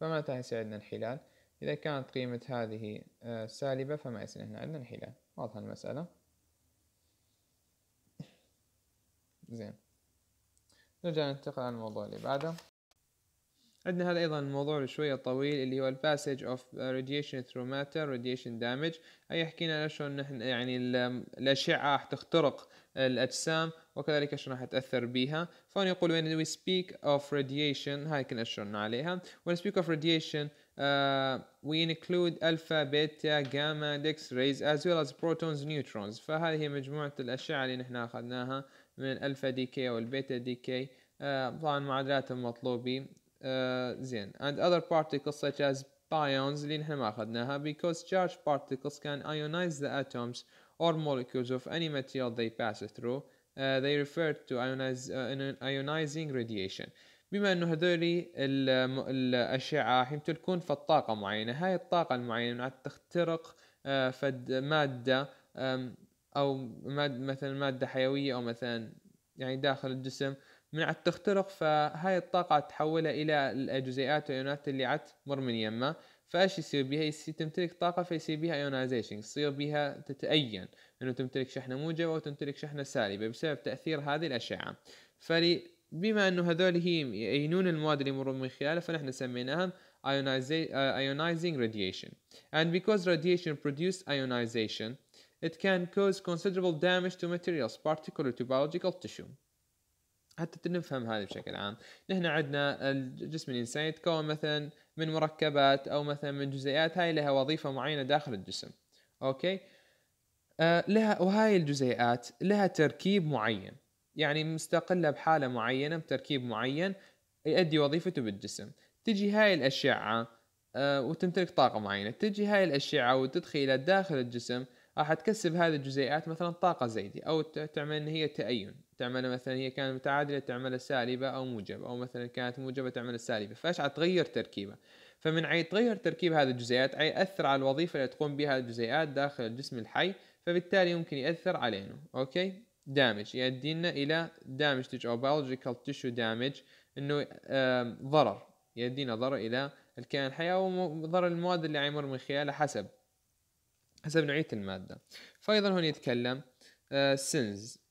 فما تحسي عندنا الحلال إذا كانت قيمة هذه آه، سالبة فما يصير هنا عندنا انحلال واضحة المسألة زين نرجع ننتقل على الموضوع اللي بعده عندنا هذا أيضا موضوع شوية طويل اللي هو الباسج اوف radiation through matter radiation damage أي يحكينا شلون نحن يعني الأشعة راح تخترق الأجسام وكذلك شلون راح تأثر بها فهون يقول when we speak of radiation هاي كنا شلون عليها when we speak of radiation Uh, we include alpha, beta, gamma, x rays as well as protons, neutrons فهذه مجموعة الأشعة اللي نحنا أخذناها من ألفا دي كي أو البيتا دي كي uh, طبعا معادلاتهم uh, زين and other particles such as pions اللي نحن ما أخذناها because charged particles can ionize the atoms or molecules of any material they pass through uh, they refer to ionize, uh, ionizing radiation بما انه هذولي الاشعه راح يمتلكون فالطاقه معينه هاي الطاقه المعينه تخترق آه، فد ماده او مادة مثلا ماده حيويه او مثلا يعني داخل الجسم من عاد تخترق فهاي الطاقة تحولها إلى الجزيئات والإيونات اللي عاد تمر من يمه فايش يصير بيها؟ يصير تمتلك طاقة فيصير بيها ايونايزيشن يصير بيها تتأين انه تمتلك شحنة موجبة وتمتلك شحنة سالبة بسبب تأثير هذه الأشعة فلي بما انه هذول هي يعينون المواد اللي يمرون من خلالها فنحن سميناهم آه، ionizing radiation and because radiation produced ionization it can cause considerable damage to materials particularly to biological tissue حتى نفهم هذا بشكل عام نحن عندنا الجسم الإنساني يتكون مثلا من مركبات أو مثلا من جزيئات هاي لها وظيفة معينة داخل الجسم أوكي آه لها وهاي الجزيئات لها تركيب معين يعني مستقلة بحالة معينة بتركيب معين يؤدي وظيفته بالجسم تجي هاي الأشعة آه، وتمتلك طاقة معينة تجي هاي الأشعة وتدخل إلى داخل الجسم راح تكسب هذه الجزيئات مثلا طاقة زايدة أو تعمل إن هي تأين تعمل مثلا هي كانت متعادلة تعمل سالبة أو موجبة أو مثلا كانت موجبة تعمل سالبة فإيش تغير تركيبها فمن عيد تغير تركيب هذه الجزيئات عي يأثر على الوظيفة اللي تقوم بها الجزيئات داخل الجسم الحي فبالتالي يمكن يأثر علينا أوكي دامج يؤدينا الى دامج او بيولوجيكال تشو دامج انه ضرر يؤدينا ضرر الى الكائن الحي او ضرر المواد اللي يمر من خلاله حسب حسب نوعيه الماده فايضا هون يتكلم سينز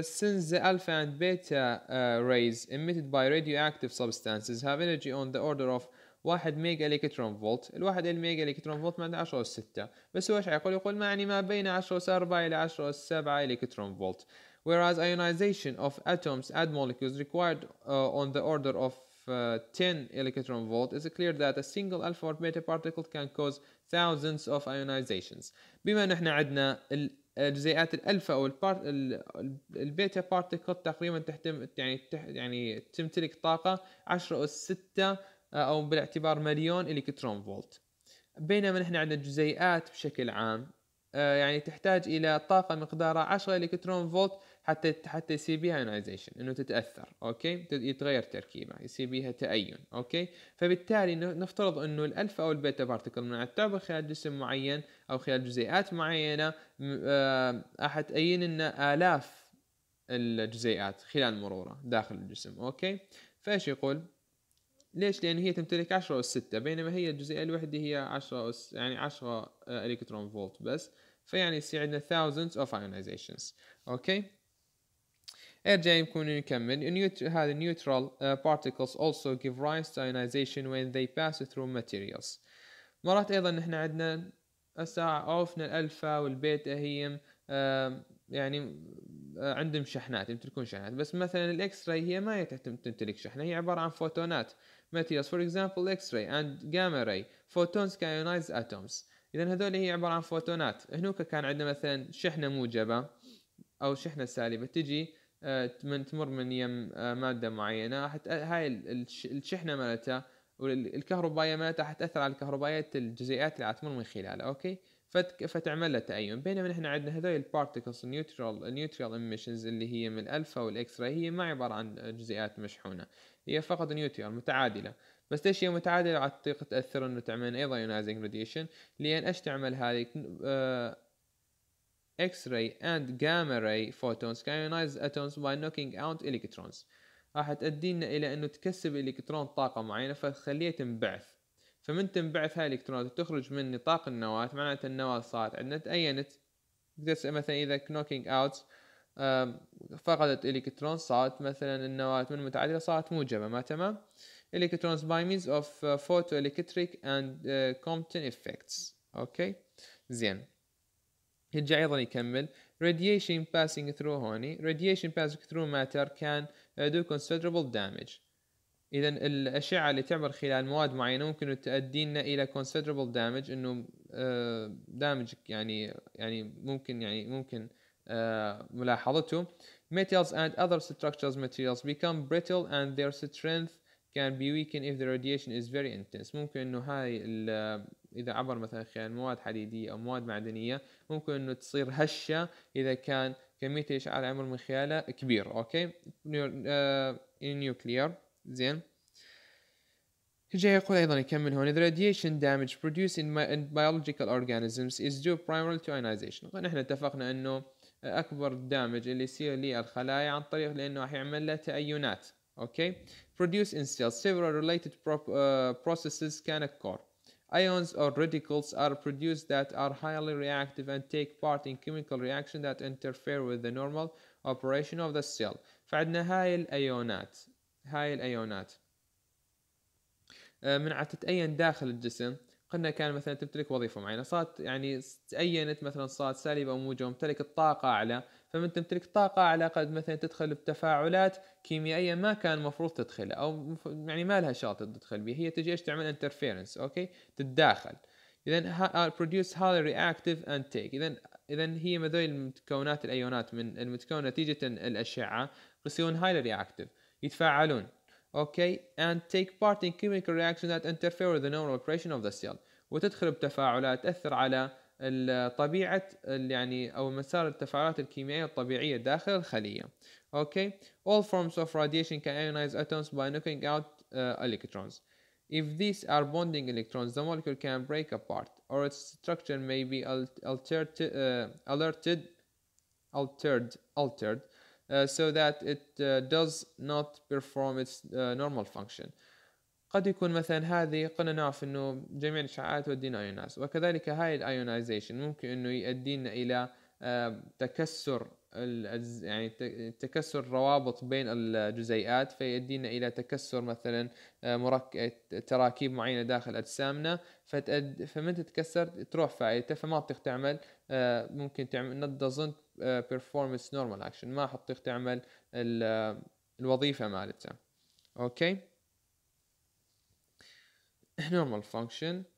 سينز الفا اند بيتا ريز emitted by radioactive substances have energy on the order of 1 ميجا الكترون فولت ال1 ميجا الكترون فولت معناته 10 اس 6 بس هو ايش يقول يقول معني ما بين 10 اس 4 الى 10 اس 7 الكترون فولت whereas ionization of atoms and molecules required uh, on the order of uh, 10 electron volt is clear that a single alpha or beta particle can cause thousands of ionizations بما نحن عندنا الجزيئات الالفا او البيتا بارتيكل تقريبا تحتم يعني تح يعني تمتلك طاقه 10 اس 6 او بالاعتبار مليون الكترون فولت بينما نحن عندنا الجزيئات بشكل عام آه، يعني تحتاج الى طاقه مقدارها 10 الكترون فولت حتى حتى يصير بها ايونايزيشن انه تتاثر اوكي يتغير تركيبها يصير بها تاين اوكي فبالتالي نفترض انه الالفا او البيتا بارتكل التعب خلال جسم معين او خلال جزيئات معينه آه، راح تأين لنا الاف الجزيئات خلال مرورها داخل الجسم اوكي فايش يقول ليش؟ لأن هي تمتلك 10 أس 6 بينما هي الجزيئة الوحدة هي 10 أس يعني 10 آه، إلكترون فولت بس فيعني يصير عندنا thousands of ionizations أوكي؟ ارجع يمكن نكمل هذه neutral uh, particles also give rise to ionization when they pass through materials مرات أيضا نحن عندنا الساعة عرفنا الألفا والبيتا هي آه، يعني عندهم شحنات يمتلكون شحنات بس مثلا الاكس راي هي ما تمتلك شحنه هي عباره عن فوتونات materials for example X-ray and gamma ray photons can ionize atoms اذا هذول هي عباره عن فوتونات هناك كان عندنا مثلا شحنه موجبه او شحنه سالبه تجي آه، من تمر من يم آه، ماده معينه هاي الشحنه مالتها والكهربائيه مالتها حتاثر على الكهربائيه الجزيئات اللي حتمر من خلالها اوكي فتعمل لها تأيون بينما نحن عندنا هذول البارتكلز النيوترال النيوترال اميشنز اللي هي من الالفا والاكس راي هي ما عباره عن جزيئات مشحونه هي فقط نيوترون متعادلة بس ليش هي متعادلة على طريقة تأثر أنه تعمل أيضا يونايزنج راديشن لأن إيش تعمل هذه اكس راي اند جاما راي فوتونز كان يونايز اتونز باي نوكينج اوت الكترونز راح تأدينا الى انه تكسب الكترون طاقه معينه فتخليها تنبعث فمن تنبعث هاي الالكترونات وتخرج من نطاق النواه معناته النواه صارت عندنا تأينت مثلا اذا نوكينج اوت فقدت الكترون صارت مثلا النواة من متعددة صارت موجبة ما تمام electrons by means of آه، photoelectric and آه، Compton effects اوكي زين يرجع ايضا يكمل radiation passing through هوني radiation passing through matter can آه، do considerable damage اذا الاشعه اللي تعبر خلال مواد معينه ممكن تؤدي لنا الى considerable damage انه دامج يعني يعني ممكن يعني ممكن ملاحظته metals and other structures materials become brittle and their strength can be weakened if the radiation is very intense ممكن انه هاي اذا عبر مثلا خلال مواد حديديه او مواد معدنيه ممكن انه تصير هشه اذا كان كميه الاشعاع العمر من خلالها كبير اوكي نيوكليير زين جاي يقول ايضا يكمل هون the radiation damage produced in biological organisms is due primarily to ionization نحن اتفقنا انه اكبر الدامج اللي يصير للخلايا عن طريق لانه راح يعمل لها تأينات اوكي produce in cells several related processes can occur ions or radicals are produced that are highly reactive and take part in chemical reaction that interfere with the normal operation of the cell فعندنا هاي الايونات هاي الايونات من عتتأين داخل الجسم قلنا كان مثلا تمتلك وظيفه معينه صارت يعني تأينت مثلا صارت سالبه او موجبه وامتلكت طاقه اعلى فمن تمتلك طاقه اعلى قد مثلا تدخل بتفاعلات كيميائيه ما كان المفروض تدخلها او يعني ما لها شغل تدخل بها هي تجي ايش تعمل انترفيرنس اوكي تتداخل اذا برودوس هذا رياكتيف اند تيك اذا اذا هي هذول المتكونات الايونات من المتكونه نتيجه الاشعه يصيرون هايلي رياكتيف يتفاعلون Okay, and take part in chemical reactions that interfere with the normal operation of the cell وتدخل بتفاعلات تأثر على طبيعة يعني أو مسار التفاعلات الكيميائية الطبيعية داخل الخلية Okay, all forms of radiation can ionize atoms by knocking out uh, electrons If these are bonding electrons, the molecule can break apart, or its structure may be altered, uh, alerted, altered, altered Uh, so that it uh, does not perform its uh, normal function قد يكون مثلا هذه قلنا نعرف انه جميع الاشعاعات تودينا ايونايز وكذلك هاي الايونايزيشن ممكن انه يؤدينا الى uh, تكسر يعني تكسر الروابط بين الجزيئات فيؤدينا الى تكسر مثلا آه، مرك... تراكيب معينه داخل اجسامنا فتأد... فمن تتكسر تروح فائدته فما تطيق تعمل آه، ممكن تعمل not doesn't آه، perform its normal action ما حتطيق تعمل الوظيفه مالتها اوكي normal function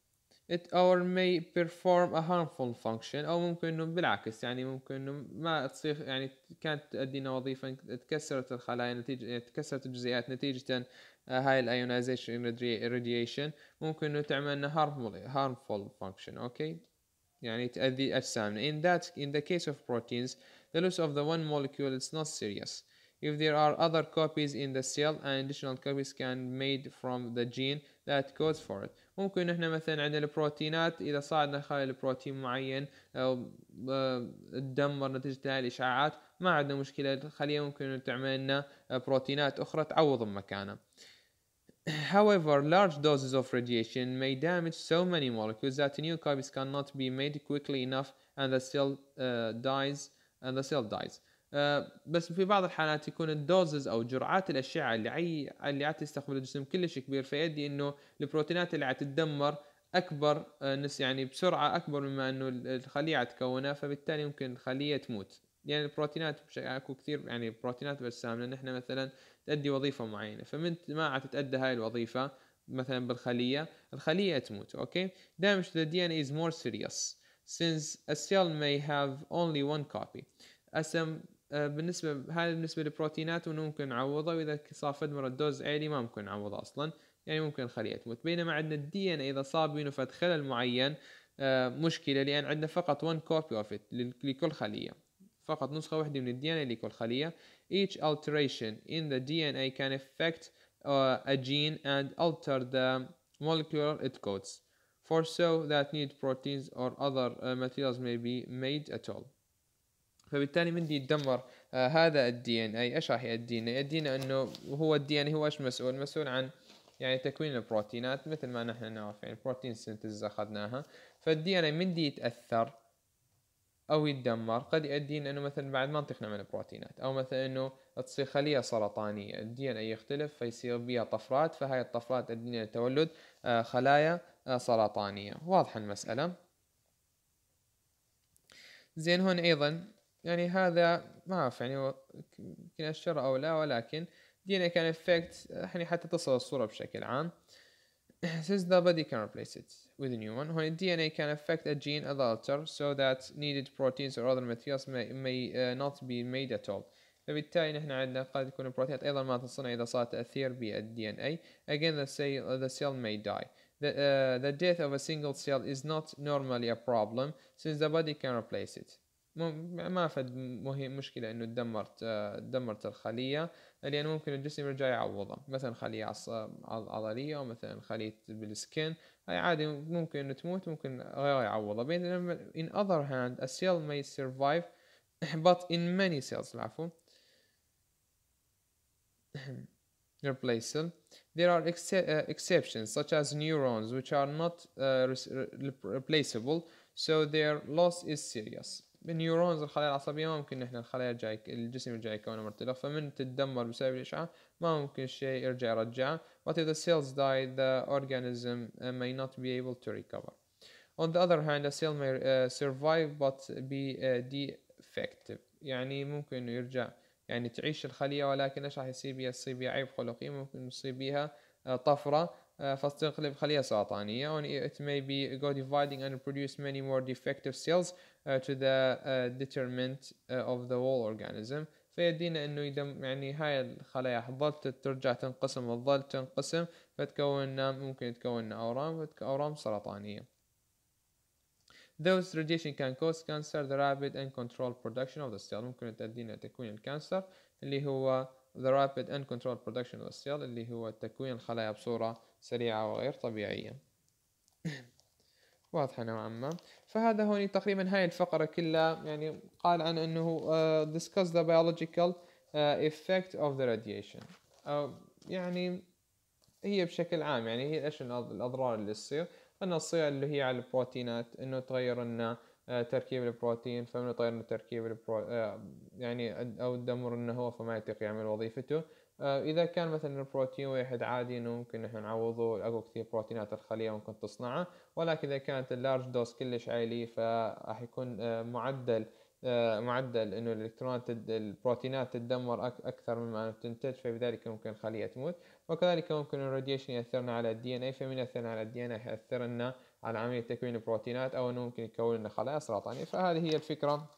اور may perform a harmful function او ممكن انه بالعكس يعني ممكن انه ما تصير يعني كانت تؤدينا وظيفه تكسرت الخلايا نتيجه تكسرت الجزيئات نتيجه هاي الايونايزيشن radiation ممكن انه تعمل لنا harmful harmful function اوكي يعني تؤذي اجسامنا in that in the case of proteins the loss of the one molecule is not serious if there are other copies in the cell and additional copies can be made from the gene that codes for it ممكن احنا مثلا عندنا البروتينات اذا صعدنا خلل بروتين معين او تدمر نتيجة هاي الاشعاعات ما عندنا مشكلة الخلية ممكن تعمل لنا بروتينات اخرى تعوض بمكانها. However, large doses of radiation may damage so many molecules that new copies cannot be made quickly enough and the cell uh, dies and the cell dies. آه، بس في بعض الحالات يكون الدوزز او جرعات الاشعه اللي عي... اللي تستقبل الجسم كلش كبير فيؤدي انه البروتينات اللي تتدمر اكبر آه، نس يعني بسرعه اكبر مما انه الخليه تكونها فبالتالي ممكن الخليه تموت يعني البروتينات بشكل اكو كثير يعني بروتينات لان نحن مثلا تؤدي وظيفه معينه فمن ما عاد تتادى هاي الوظيفه مثلا بالخليه الخليه تموت اوكي damage to the DNA is more serious since a cell may have only one copy آه، بالنسبه هذا بالنسبه للبروتينات وانه ممكن نعوضها واذا صار فد دوز عالي ما ممكن نعوضه اصلا يعني ممكن نخليها تموت بينما عندنا الدي ان اذا صار بينه فد خلل معين آه، مشكله لان عندنا فقط 1 كوبي اوف لكل خليه فقط نسخه واحده من الدي ان اي لكل خليه each alteration in the DNA can affect آه، a gene and alter the molecular it codes for so that need proteins or other materials may be made at all فبالتالي دي يتدمر آه هذا الدي ان اي ايش راح يؤدي لنا؟ لنا انه هو الدي ان هو ايش مسؤول؟ مسؤول عن يعني تكوين البروتينات مثل ما نحن نعرف يعني بروتين سنتز اخذناها فالدي ان اي دي يتاثر او يتدمر قد يؤدي انه مثلا بعد ما نطيخنا من البروتينات او مثلا انه تصير خليه سرطانيه الدي ان اي يختلف فيصير بها طفرات فهاي الطفرات تؤدي لتولد آه، خلايا آه، سرطانيه واضحه المساله زين هون ايضا يعني هذا ما أعرف يعني يمكن أشر أو لا ولكن دينا كان effect يعني حتى تصل الصورة بشكل عام since the body can replace it with a new one هون DNA can affect a gene adulter so that needed proteins or other materials may, may uh, not be made at all فبالتالي نحن عندنا قد تكون البروتينات أيضا ما تصنع إذا صارت تأثير بال DNA again the cell, the cell may die The, uh, the death of a single cell is not normally a problem since the body can replace it. ما فد مهم مشكلة انه تدمرت تدمرت الخلية لان ممكن الجسم يرجع يعوضها مثلا خلية عضلية أو مثلا خلية بالسكن هاي عادي ممكن انه تموت ممكن غيره يعوضها بينما in other hand a cell may survive but in many cells العفو replaceable. There are ex uh, exceptions such as neurons which are not uh, replaceable so their loss is serious. بالنيورونز الخلايا العصبية ما ممكن نحن الخلايا الجاي الجسم الجاي يكون مرتلة فمن تتدمر بسبب الإشعاع ما ممكن الشيء يرجع يرجعه but if the cells die the organism may not be able to recover on the other hand a cell may uh, survive but be uh, defective يعني ممكن يرجع يعني تعيش الخلية ولكن إيش راح يصير بيها يصير بيها عيب خلقي ممكن يصير بيها آه، طفرة آه، فتنقلب خلية سرطانية and it may be go dividing and produce many more defective cells Uh, to the uh, determinant uh, of the whole organism فيدينا انه يدم يعني هاي الخلايا هتظل ترجع تنقسم وتظل تنقسم فتكون ممكن تكون اورام اورام سرطانيه Those radiation can cause cancer, the rapid and controlled production of the cell ممكن تؤدينا تكوين الكانسر اللي هو the rapid and controlled production of the cell اللي هو تكوين الخلايا بصورة سريعة وغير طبيعية واضحة نوعا ما فهذا هوني تقريبا هاي الفقرة كلها يعني قال عن أنه uh, discuss the biological uh, effect of the radiation أو uh, يعني هي بشكل عام يعني هي ايش الأضرار اللي تصير أنها تصير اللي هي على البروتينات أنه تغير لنا تركيب البروتين فمن لنا تركيب البرو... يعني او تدمر هو فما يطيق يعمل وظيفته آه، اذا كان مثلا البروتين واحد عادي انه ممكن احنا نعوضه اكو كثير بروتينات الخليه ممكن تصنعها ولكن اذا كانت اللارج دوز كلش عالي فراح يكون آه، معدل آه، معدل انه الالكترونات البروتينات تدمر اكثر مما تنتج فبذلك ممكن الخليه تموت وكذلك ممكن الراديشن ياثرنا على الدي ان اي فمن ياثرنا على الدي ان اي ياثر لنا على عمليه تكوين البروتينات او انه ممكن يكون لنا خلايا سرطانيه فهذه هي الفكره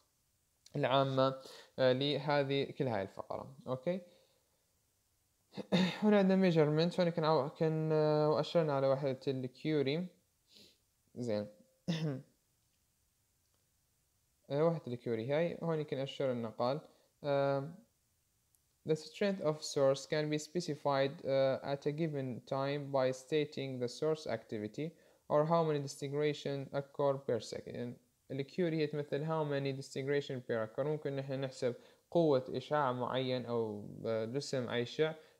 العامه لهذه كل هاي الفقره اوكي هنا عندنا ميجرمنت فانا كان كان واشرنا على وحدة الكيوري زين وحدة الكيوري هاي هون كان اشر انه قال The strength of source can be specified uh, at a given time by stating the source activity or how many disintegration occur per second يعني الكيوري هي تمثل how many disintegration per second ممكن نحن نحسب قوة إشعاع معين أو جسم أي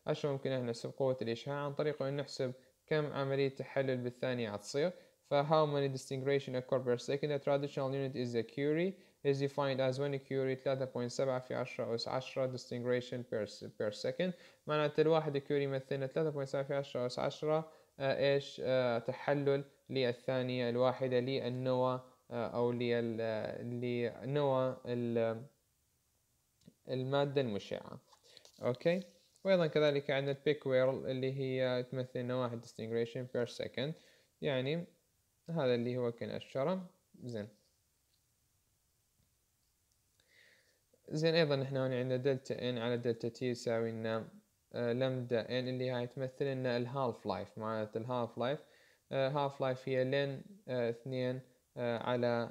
عشرة ممكن احنا نحسب قوة الإشعاع عن طريق أن نحسب كم عملية تحلل بالثانية عتصير ف how many disintegration occur per second the traditional unit is a curie is defined as one curie 3.7 في 10 أس 10 disintegration per, per second معناته الواحد كيوري يمثلنا 3.7 في 10 أس 10 ايش آه، تحلل للثانية الواحدة للنوى آه، أو للنوى المادة المشعة أوكي وأيضا كذلك عندنا البيك ويرل اللي هي تمثل لنا واحد ديستنجريشن بير سكند يعني هذا اللي هو كان الشرم زين زين أيضا احنا هنا عندنا دلتا ان على دلتا تي يساوي لنا لمدا آه، ان اللي هاي تمثل لنا الهالف لايف معناته الهالف لايف هالف لايف هي لين آه، اثنين آه، على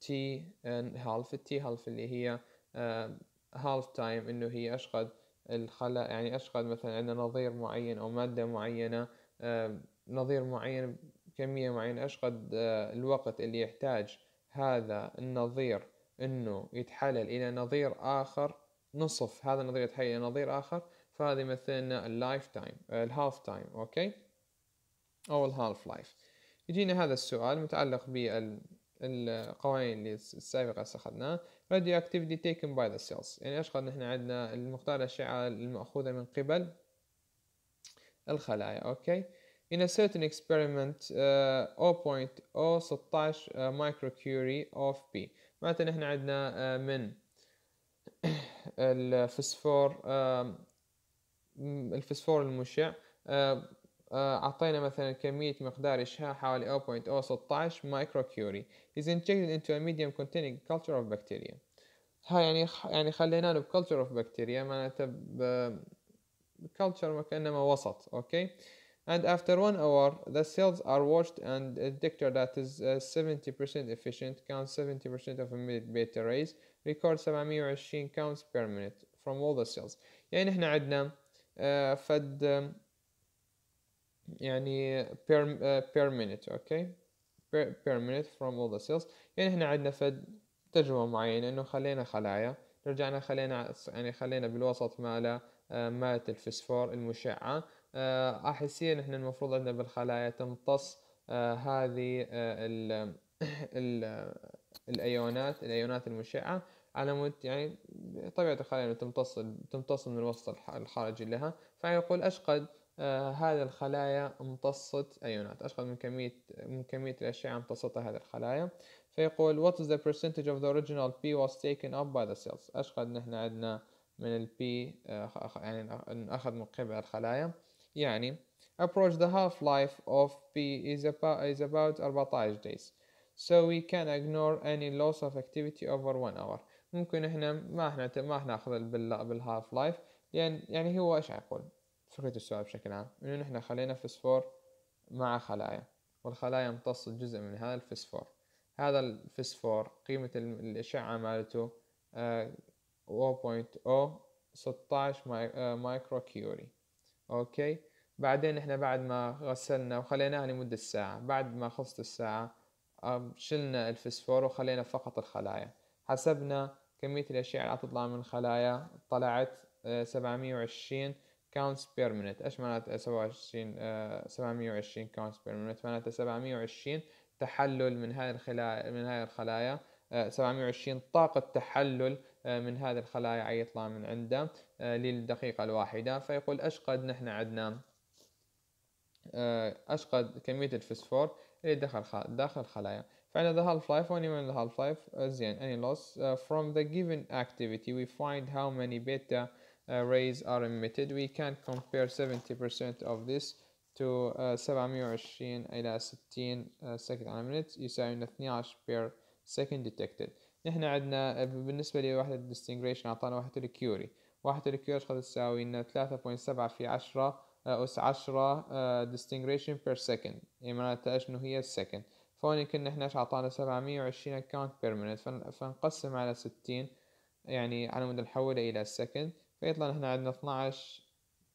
تي هالف تي هالف اللي هي هالف تايم انه هي اشقد الخلايا يعني اشقد مثلا عندنا نظير معين او ماده معينه نظير معين كميه معينه اشقد آه، الوقت اللي يحتاج هذا النظير انه يتحلل الى نظير اخر نصف هذا النظير يتحلل الى نظير اخر فهذه مثلنا اللايف آه، تايم الهاف تايم اوكي او الهالف لايف يجينا هذا السؤال متعلق بالقوانين اللي السابقه اخذناها radioactivity taken by the cells يعني أشقد احنا عندنا المقدار الأشعة المأخوذة من قبل الخلايا أوكي In a certain experiment uh, 0.016 uh, microcurie of P معناته احنا عندنا uh, من الفسفور um، الفسفور المشع uh، أعطينا مثلا كمية مقدار إشعاع حوالي 0.016 مايكرو كيوري is injected into a medium containing culture of bacteria ها يعني يعني خلينا له culture of bacteria معناته بكلتشر كأنما وسط اوكي okay? and after one hour the cells are washed and a detector that is 70% efficient counts 70% of emitted beta rays record 720 counts per minute from all the cells يعني احنا عندنا فد يعني per, uh, per minute اوكي okay? per, per minute from all the cells يعني احنا عندنا فد تجربة معينة انه خلينا خلايا رجعنا خلينا يعني خلينا بالوسط ماله uh, مالة الفسفور المشعة uh, أحسيا احنا المفروض عندنا بالخلايا تمتص uh, هذه ال ال الايونات الايونات المشعه على مود يعني طبيعه الخلايا تمتص تمتص من الوسط الخارجي لها فيقول اشقد آه، هذه الخلايا امتصت أيونات نعم، أشغل من كمية من كمية الأشعة امتصتها هذه الخلايا فيقول what is the percentage of the original P was taken up by the cells أشغل إن إحنا عندنا من ال P آه، يعني أخذ من قبل الخلايا يعني approach the half life of P is about, is about 14 days so we can ignore any loss of activity over one hour ممكن احنا ما احنا ما احنا ناخذ بالهاف life لان يعني هو ايش يقول فقد السؤال بشكل عام إنه نحن خلينا فسفور مع خلايا والخلايا امتصت جزء من هذا الفسفور هذا الفسفور قيمة الأشعة مالته 0.016 آه، آه، مايكرو كيوري أوكي بعدين احنا بعد ما غسلنا وخليناها لمدة ساعة بعد ما خلصت الساعة شلنا الفسفور وخلينا فقط الخلايا حسبنا كمية الأشعة اللي تطلع من الخلايا طلعت 720 آه، كاونتس بير مينت ايش معناتها 27 720 كاونتس بير مينت معناتها 720 تحلل من هذه الخلايا من هذه الخلايا 720 آه، طاقة تحلل آه، من هذه الخلايا يطلع من عنده آه، للدقيقة الواحدة فيقول أشقد نحن عندنا أشقد كمية الفسفور اللي دخل داخل الخلايا فعند the half life وأني من الهالف لايف زين any loss from the given activity we find how many beta arrays uh, are emitted we can compare 70% of this to 720 uh, إلى 60 uh, second على minute يساوي 12 per second detected نحن عندنا بالنسبة لوحدة distinguishing أعطانا وحدة الكيوري وحدة الكيوري قد تساوي لنا 3.7 في 10 أس 10 distinguishing per second يعني معناتها إيش إنه هي السكند فهون كنا إحنا إيش أعطانا 720 count per minute فنقسم على 60 يعني على مود نحولها إلى السكند فيطلع نحن عندنا 12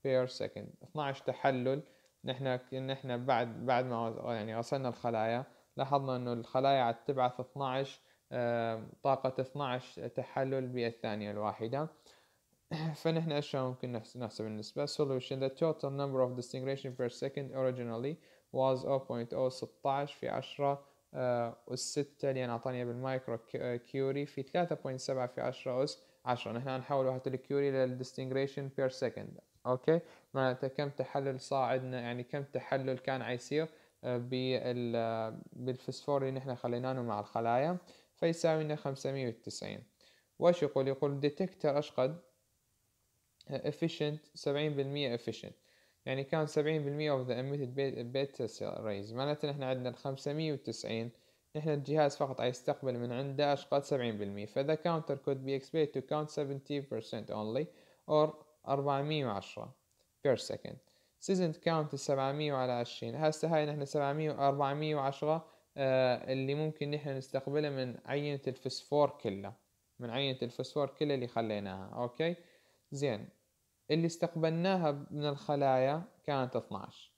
بير سكند 12 تحلل نحن نحن بعد بعد ما يعني غسلنا الخلايا لاحظنا انه الخلايا تبعث 12 طاقة 12 تحلل بالثانية الواحدة فنحن ايش ممكن نحسب النسبة solution the total number of disintegration per second originally was 0.016 في 10 آه، أس 6 لأن أعطاني بالمايكرو كيوري في 3.7 في 10 أس 10 نحن نحول وحدة الكيوري للديستنجريشن بير سكند اوكي معناتها كم تحلل صاعدنا يعني كم تحلل كان عيصير آه، آه، بالفسفور اللي نحن خليناه مع الخلايا فيساوي لنا 590 وايش يقول يقول ديتكتر اشقد آه، efficient 70% efficient يعني كان 70% of the emitted beta cell rays معناته نحن عندنا 590 نحن الجهاز فقط يستقبل من عنده أشغال سبعين بالمية فذا counter could be expected to count 70% وعشرة بير 410 سيزنت كاونت season count 720 هسه هاي نحن 700 410 آه اللي ممكن نحن نستقبله من عينة الفسفور كله من عينة الفسفور كله اللي خليناها اوكي زين اللي استقبلناها من الخلايا كانت 12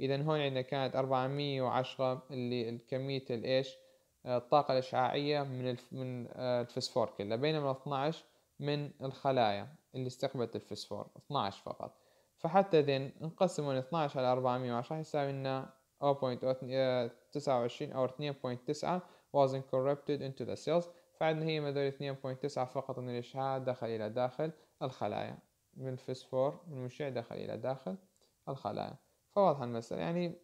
اذا هون عندنا كانت 410 اللي كميه الايش آه، الطاقه الاشعاعيه من من آه، الفسفور كله بينما 12 من الخلايا اللي استقبلت الفسفور 12 فقط فحتى ذن نقسم ال 12 على 410 يساوي لنا 0.29 او 2.9 آه، was corrupted into the cells فعندنا هي بوينت 2.9 فقط من الإشعاع دخل إلى داخل الخلايا من الفسفور من المشع دخل إلى داخل الخلايا فواضحة المسألة يعني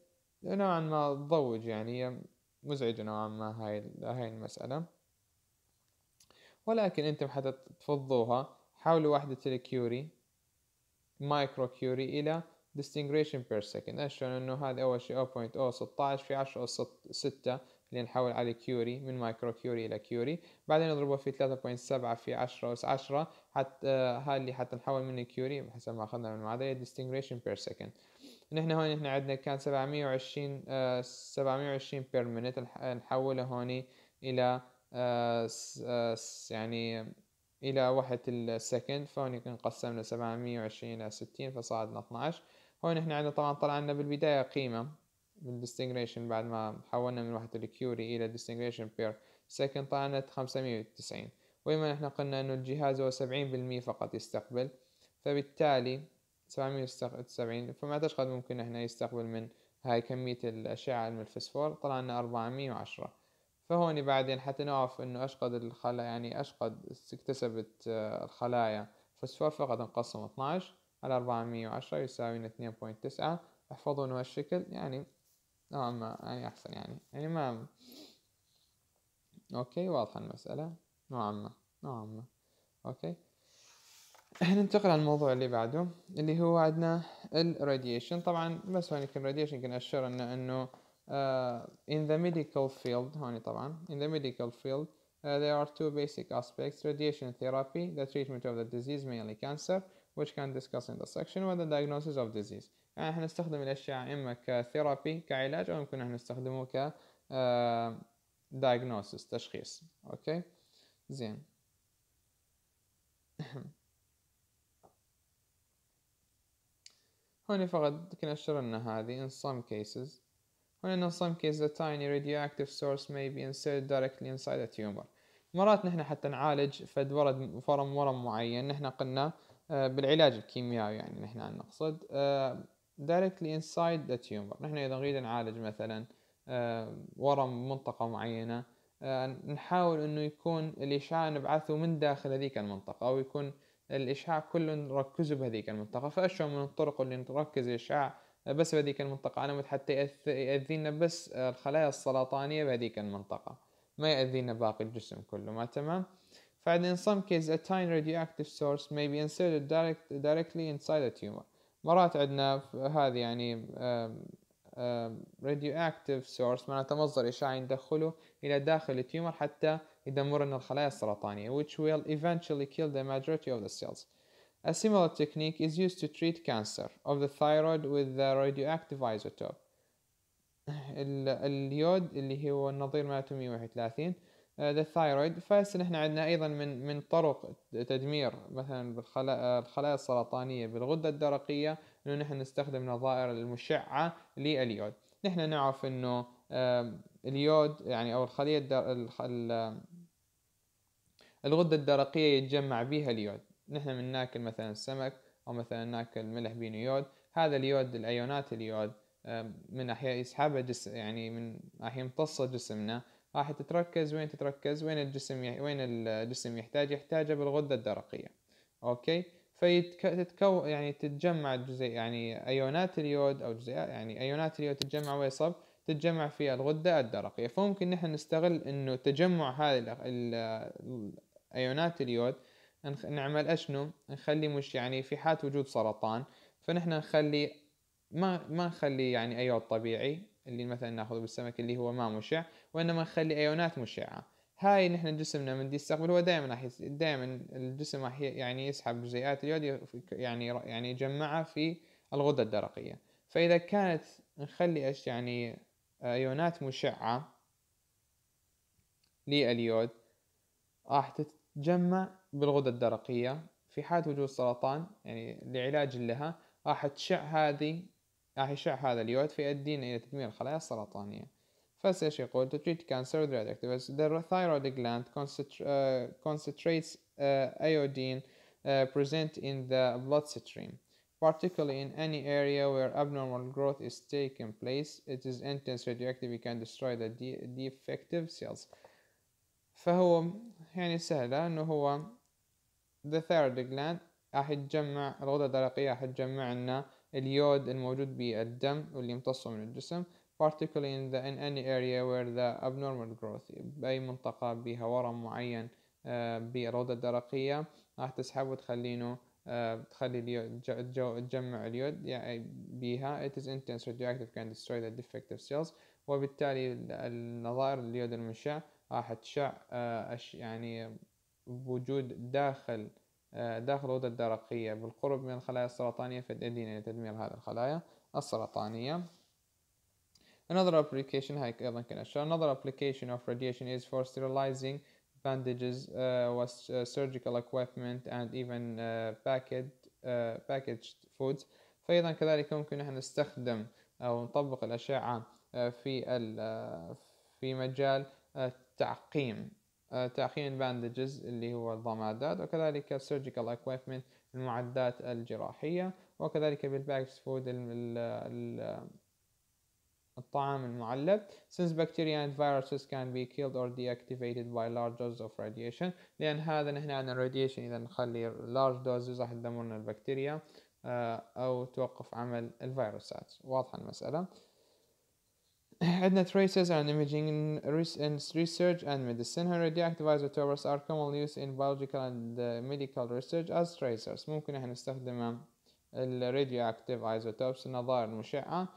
نوعا ما تضوج يعني مزعجة نوعا ما هاي هاي المسألة ولكن انتم حتى تفضوها حولوا وحدة الكيوري مايكرو كيوري إلى distinguishing per second أشون أنه هذا أول شيء 0.016 في 10 أس 6 اللي نحول على كيوري من مايكرو كيوري إلى كيوري بعدين نضربه في 3.7 في 10 أس 10 حتى آه، هاي اللي حتى نحول من الكيوري حسب ما أخذنا من المعادلة distinguishing per second نحن هون نحن عندنا كان 720 آه 720 بير مينت نحوله هون الى آه، آه، يعني الى وحدة السكند فهون قسمنا 720 الى 60 فصار عندنا 12 هون احنا عندنا طبعا طلع لنا بالبداية قيمة بالديستنجريشن بعد ما حولنا من وحدة الكيوري الى ديستنجريشن بير سكند طلع لنا 590 وإما نحن قلنا انه الجهاز هو 70% فقط يستقبل فبالتالي سبعمية وسبعين فما تعتقد ممكن احنا يستقبل من هاي كمية الأشعة من الفسفور طلع لنا أربعمية وعشرة بعدين حتى نعرف إنه أشقد الخلايا يعني أشقد اكتسبت آه، الخلايا فسفور فقط نقسم 12 على أربعمية وعشرة يساوي 2.9 بوينت تسعة احفظوا إنه هالشكل يعني نوعا آه، ما يعني أحسن يعني يعني ما أوكي واضحة المسألة نوعا ما نوعا ما أوكي احنا ننتقل على الموضوع اللي بعده اللي هو عندنا الراديشن طبعا بس هون يمكن الراديشن يمكن اشر انه انه uh, in the medical field هون طبعا in the medical field uh, there are two basic aspects radiation therapy the treatment of the disease mainly cancer which can discuss in the section the diagnosis of disease يعني احنا نستخدم الاشعه اما كثيرابي كعلاج او يمكن احنا نستخدمه ك diagnosis تشخيص اوكي زين هنا فقط كنا شرنا هذه in some cases هنا in some cases a tiny radioactive source may be inserted directly inside a tumor مرات نحن حتى نعالج فد ورد فرم ورم معين نحن قلنا آه، بالعلاج الكيميائي يعني نحن نقصد آه، directly inside the tumor نحن إذا نريد نعالج مثلا آه، ورم منطقة معينة نحاول أنه يكون الإشعاع نبعثه من داخل هذيك المنطقة أو يكون الإشعاع كله نركزه بهذيك المنطقة فأشهر من الطرق اللي نركز الإشعاع بس بهذيك المنطقة على مود حتى يأذينا بس الخلايا السرطانية بهذيك المنطقة ما يأذينا باقي الجسم كله ما تمام فعند in some cases a tiny radioactive source may be inserted direct, directly inside a tumor مرات عندنا هذه يعني radioactive source معناته مصدر إشعاعي ندخله إلى داخل التيومر حتى يدمرن الخلايا السرطانية which will eventually kill the majority of the cells. A similar technique is used to treat cancer of the thyroid with the radioactive isotope. اليود اللي هو النظير مالته 131 آه، the thyroid فهسه نحن عندنا ايضا من من طرق تدمير مثلا بالخلايا الخلايا السرطانيه بالغده الدرقيه انه نحن نستخدم نظائر المشعه لليود نحن نعرف انه اليود يعني او الخليه الدر... الغدة الدرقية يتجمع بها اليود نحن من ناكل مثلا السمك أو مثلا ناكل ملح بينه يود هذا اليود الأيونات اليود من أحياء يسحبها جسم يعني من راح يمتصها جسمنا راح تتركز وين تتركز وين الجسم يح... وين الجسم يحتاج يحتاجها بالغدة الدرقية أوكي فيتكو يعني تتجمع جزيء يعني أيونات اليود أو جزيئات يعني أيونات اليود تتجمع ويصب تتجمع في الغدة الدرقية فممكن نحن نستغل إنه تجمع هذه ايونات اليود نعمل اشنو نخلي مش يعني في حالة وجود سرطان فنحن نخلي ما ما نخلي يعني ايود طبيعي اللي مثلا ناخذه بالسمك اللي هو ما مشع وانما نخلي ايونات مشعه هاي نحن جسمنا من دي يستقبل هو دائما راح دائما الجسم راح يعني يسحب جزيئات اليود يعني يعني يجمعها في الغده الدرقيه فاذا كانت نخلي ايش يعني ايونات مشعه لليود راح جمع بالغدة الدرقية في حالة وجود سرطان يعني لعلاج لها راح تشع هذه راح يشع هذا اليود فيؤدينا إلى تدمير الخلايا السرطانية فس ايش يقول to treat cancer with radioactive the thyroid gland concentrates uh, iodine uh, present in the bloodstream particularly in any area where abnormal growth is taking place, it is intense radioactivity can destroy the de defective cells. فهو يعني سهلة انه هو the third gland راح يتجمع الغدة الدرقية راح تجمع لنا اليود الموجود بالدم واللي يمتصه من الجسم particularly in, the, in any area where the abnormal growth بأي منطقة بها ورم معين آه، بالغدة الدرقية راح تسحب وتخلينه آه، تخلي اليود تجمع اليود يعني بها it is intense radioactive can destroy the defective cells وبالتالي النظائر اليود المشع راح تشع آه، أش يعني وجود داخل آه، داخل الغدة الدرقية بالقرب من الخلايا السرطانية فتؤدي إلى تدمير هذه الخلايا السرطانية Another application هاي أيضا كنا Another application of radiation is for sterilizing bandages uh, was uh, surgical equipment and even uh, packaged uh, packaged foods فأيضا كذلك ممكن نحن نستخدم أو نطبق الأشعة في في مجال تعقيم آه، تعقيم الباندجز اللي هو الضمادات وكذلك السيرجيكال اكويبمنت المعدات الجراحية وكذلك بالباكس فود الطعام المعلب since bacteria and viruses can be killed or deactivated by large doses of radiation لأن هذا نحن عن الراديشن إذا نخلي large doses راح تدمرنا البكتيريا آه، أو توقف عمل الفيروسات واضحة المسألة عندنا traces and imaging in research and medicine radioactive isotopes are commonly used in biological and medical research as tracers ممكن احنا نستخدم ال radioactive isotopes النظائر المشعة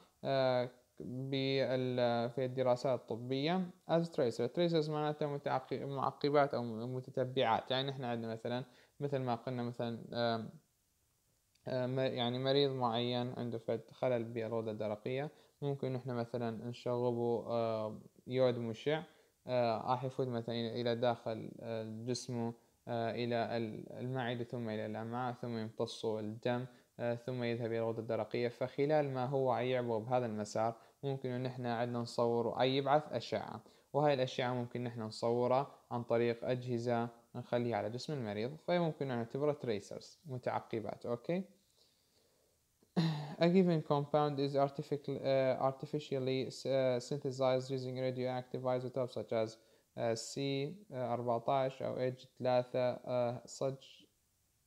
في الدراسات الطبية as tracers tracers معناتها معقبات أو متتبعات يعني احنا عندنا مثلا مثل ما قلنا مثلا يعني مريض معين عنده خلل بالغدة الدرقية ممكن احنا مثلا نشغبه آه، يعد مشع آه، راح يفوت مثلا الى داخل آه، جسمه الى المعده ثم الى الامعاء ثم يمتص الدم ثم يذهب الى الغده الدرقيه فخلال ما هو يعبر بهذا المسار ممكن ان احنا عندنا نصور اي يبعث اشعه وهاي الاشعه ممكن نحن نصورها عن طريق اجهزه نخليها على جسم المريض فممكن ان نعتبرها تريسرز متعقبات اوكي a given compound is uh, artificially uh, synthesized using radioactive isotopes such as C14 أو H3 such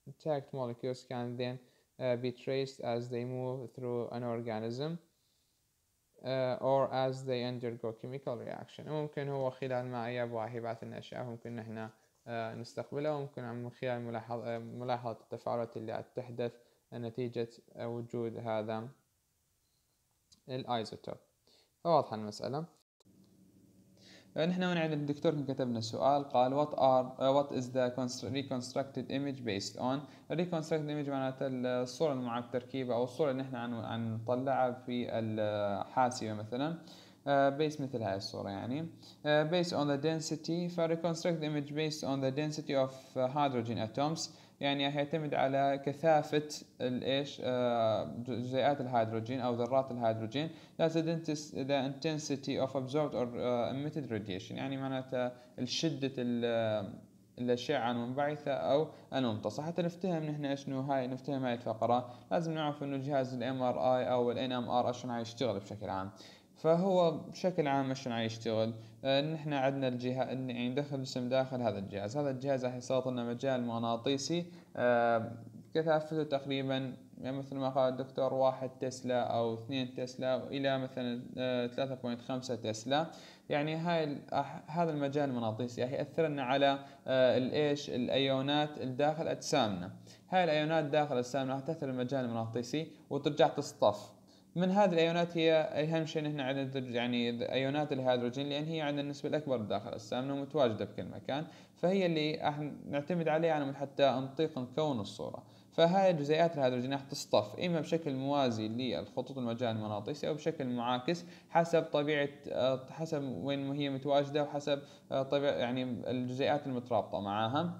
intact molecules can then uh, be traced as they move through an organism uh, or as they undergo chemical reaction ممكن هو خلال واهبات ممكن نحن نستقبلها من خلال ملاحظة التفاعلات اللي تحدث نتيجة وجود هذا الايزوتوب فواضحة المسألة نحن هنا عند الدكتور كتبنا سؤال قال what are what is the reconstructed image based on reconstructed image معناته الصورة المعاد التركيبة او الصورة اللي نحن عن نطلعها في الحاسبة مثلا آه، based مثل هاي الصورة يعني آه، based on the density ف reconstructed image based on the density of hydrogen atoms يعني هيعتمد على كثافة الايش آه، جزيئات الهيدروجين او ذرات الهيدروجين that's the intensity of absorbed or آه، emitted radiation يعني معناتها الشدة آه، الأشعة المنبعثة أو الممتصة حتى نفتهم نحن شنو هاي نفتهم هاي الفقرة لازم نعرف إنه جهاز الـ ار اي أو الـ ام ار شلون بشكل عام فهو بشكل عام شلون يشتغل نحن عندنا الجهاز يعني ندخل الجسم داخل هذا الجهاز هذا الجهاز راح يسلط لنا مجال مغناطيسي كثافته تقريبا يعني مثل ما قال الدكتور واحد تسلا أو اثنين تسلا إلى مثلا آه، ثلاثة بوينت خمسة تسلا يعني هاي هذا المجال المغناطيسي راح يأثر لنا على آه، الإيش الأيونات الداخل أجسامنا هاي الأيونات داخل أجسامنا راح تأثر المجال المغناطيسي وترجع تصطف من هذه الايونات هي اهم شيء نحن عدد يعني ايونات الهيدروجين لان هي عندنا النسبه الاكبر داخل اجسامنا ومتواجده بكل مكان فهي اللي احنا نعتمد عليها على حتى نطيق نكون الصوره فهاي الجزيئات راح تصطف إما بشكل موازي للخطوط المجال المغناطيسي أو بشكل معاكس حسب طبيعة آه، حسب وين هي متواجدة وحسب آه، طبيعة يعني الجزيئات المترابطة معاها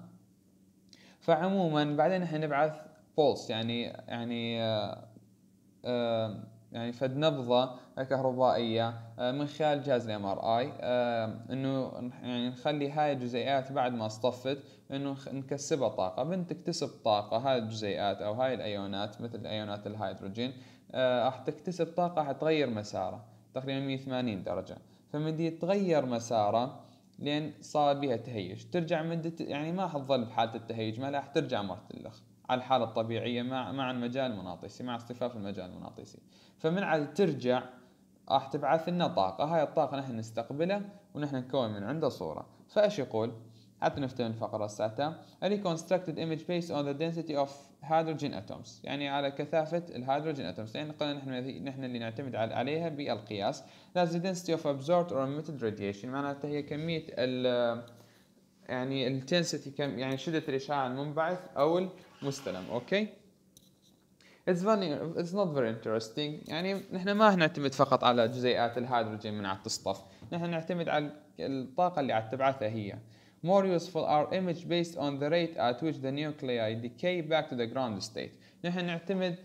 فعموما بعدين احنا نبعث بولس يعني يعني آه آه يعني فد نبضه كهربائيه آه، من خلال جهاز الام ار اي آه، انه يعني نخلي هاي الجزيئات بعد ما اصطفت انه نكسبها طاقه من تكتسب طاقه هاي الجزيئات او هاي الايونات مثل ايونات الهيدروجين آه، راح تكتسب طاقه حتغير مسارها تقريبا 180 درجه فمن تغير مسارها لين صار بها تهيج ترجع مدة يعني ما حتظل بحالة التهيج ما راح ترجع مرة الاخر على الحالة الطبيعية مع مع المجال المناطيسي مع اصطفاف المجال المناطيسي فمن عاد ترجع راح تبعث لنا طاقة هاي الطاقة نحن نستقبلها ونحن نكون من عنده صورة فايش يقول حتى نفتهم الفقرة A reconstructed image based on the density of hydrogen atoms يعني على كثافة الهيدروجين atoms لأن قلنا نحن نحن اللي نعتمد عليها بالقياس that's the density of absorbed or emitted radiation معناتها هي كمية ال يعني intensity كم يعني شدة الإشعاع المنبعث أو مستلم اوكي اتس اتس نوت فيري انترستينج يعني نحن ما نعتمد فقط على جزيئات الهيدروجين من عم تصطف نحن نعتمد على الطاقه اللي عم تبعثها هي more useful are image based on the rate at which the nuclei decay back to the ground state نحن نعتمد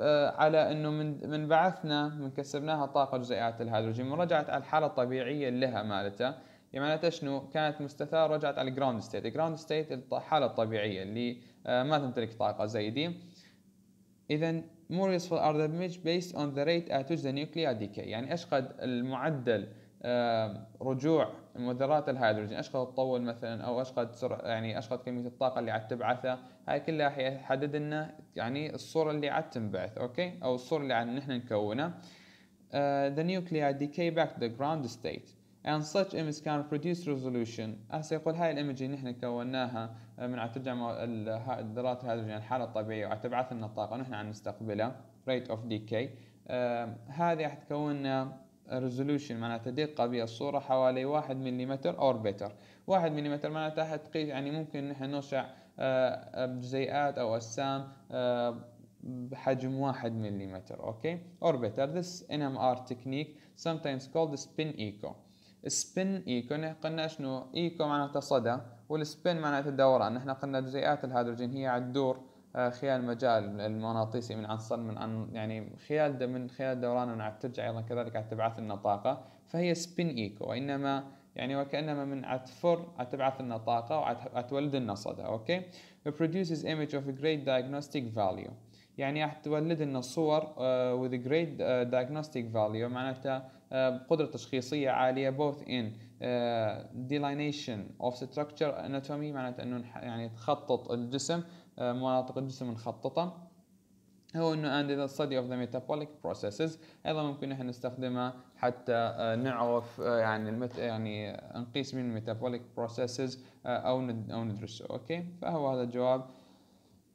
آه، على انه من من بعثنا من كسبناها طاقه جزيئات الهيدروجين ورجعت على الحاله الطبيعيه لها مالتها يعني معناتها شنو كانت مستثاره رجعت على الجراوند ستيت الجراوند ستيت الحاله الطبيعيه اللي آه، ما تمتلك طاقه زي دي اذا more useful are the damage based on the rate at which the nuclei decay يعني ايش قد المعدل آه، رجوع مذرات الهيدروجين ايش قد تطول مثلا او ايش قد سرعه يعني ايش قد كميه الطاقه اللي عاد تبعثها هاي كلها حيحدد لنا يعني الصوره اللي عاد تنبعث اوكي او الصوره اللي عاد نحن نكونها uh, the nuclei decay back to the ground state and such images can produce resolution هسه يقول هاي الايمج اللي نحن كوناها آه، من على ترجع الذرات الهيدروجين الحالة الطبيعية وعلى تبعث لنا الطاقة ونحن عم نستقبلها rate of decay آه، هذه راح تكون لنا آه، resolution معناتها دقة بالصورة حوالي واحد ملم أو بيتر واحد ملم معناتها تقيس يعني ممكن نحن نوسع جزيئات بجزيئات أو أجسام بحجم 1 ملم اوكي اوربيتر this NMR technique sometimes called spin echo سبين ايكو كنا قلنا شنو ايكو معناتها صدى والسبين معناتها دوران نحن قلنا جزيئات الهيدروجين هي على الدور آه، خلال مجال المغناطيسي يعني من عن من عن يعني خلال من خلال دوران عم ترجع ايضا كذلك عم تبعث لنا طاقه فهي سبين ايكو وانما يعني وكانما من عتفر تبعث لنا طاقه وعتولد لنا صدى اوكي produces image of great diagnostic value يعني راح تولد لنا صور uh, with great uh, diagnostic value معناتها بقدرة تشخيصية عالية both in آه، delineation of structure anatomy معناته انه يعني تخطط الجسم آه، مناطق الجسم المخططة هو انه and the study of the metabolic processes ايضا ممكن احنا نستخدمها حتى آه، نعرف يعني المت... يعني نقيس من الميتابوليك processes او ند... او ندرسه اوكي فهو هذا الجواب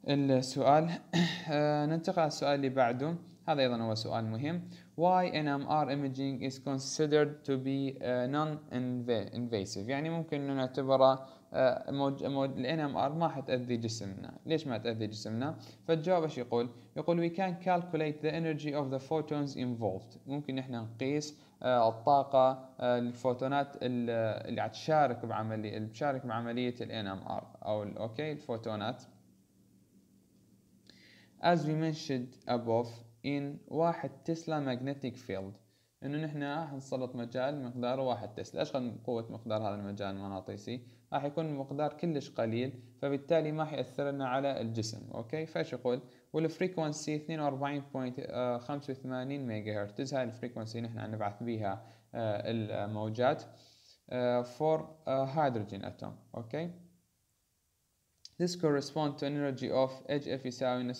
السؤال ننتقل على السؤال اللي بعده هذا أيضا هو سؤال مهم Why NMR imaging is considered to be uh, non-invasive يعني ممكن أن نعتبره uh, موج... موج... NMR ما حتأذي جسمنا ليش ما تأذي جسمنا فالجواب ايش يقول يقول we can calculate the energy of the photons involved ممكن احنا نقيس uh, الطاقة الفوتونات اللي تشارك بعملية اللي تشارك بعملية NMR أو اوكي الفوتونات as we mentioned above ان واحد تسلا ماجنتيك فيلد انه نحن راح نسلط مجال مقداره واحد تسلا ايش قوة مقدار هذا المجال المغناطيسي راح يكون مقدار كلش قليل فبالتالي ما حيأثر لنا على الجسم اوكي فايش يقول والفريكونسي 42.85 ميجا هرتز هاي الفريكونسي نحن نبعث بها آه، الموجات فور هيدروجين اتوم اوكي This corresponds to an energy of HF يساوي لنا 6.63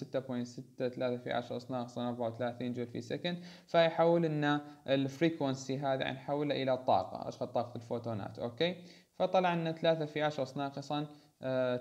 في 10 أصناف 34 جول في سكند فيحول لنا الفريكونسي هذا نحوله يعني إلى طاقة أشغل طاقة الفوتونات أوكي فطلع لنا 3 في 10 أص ناقصا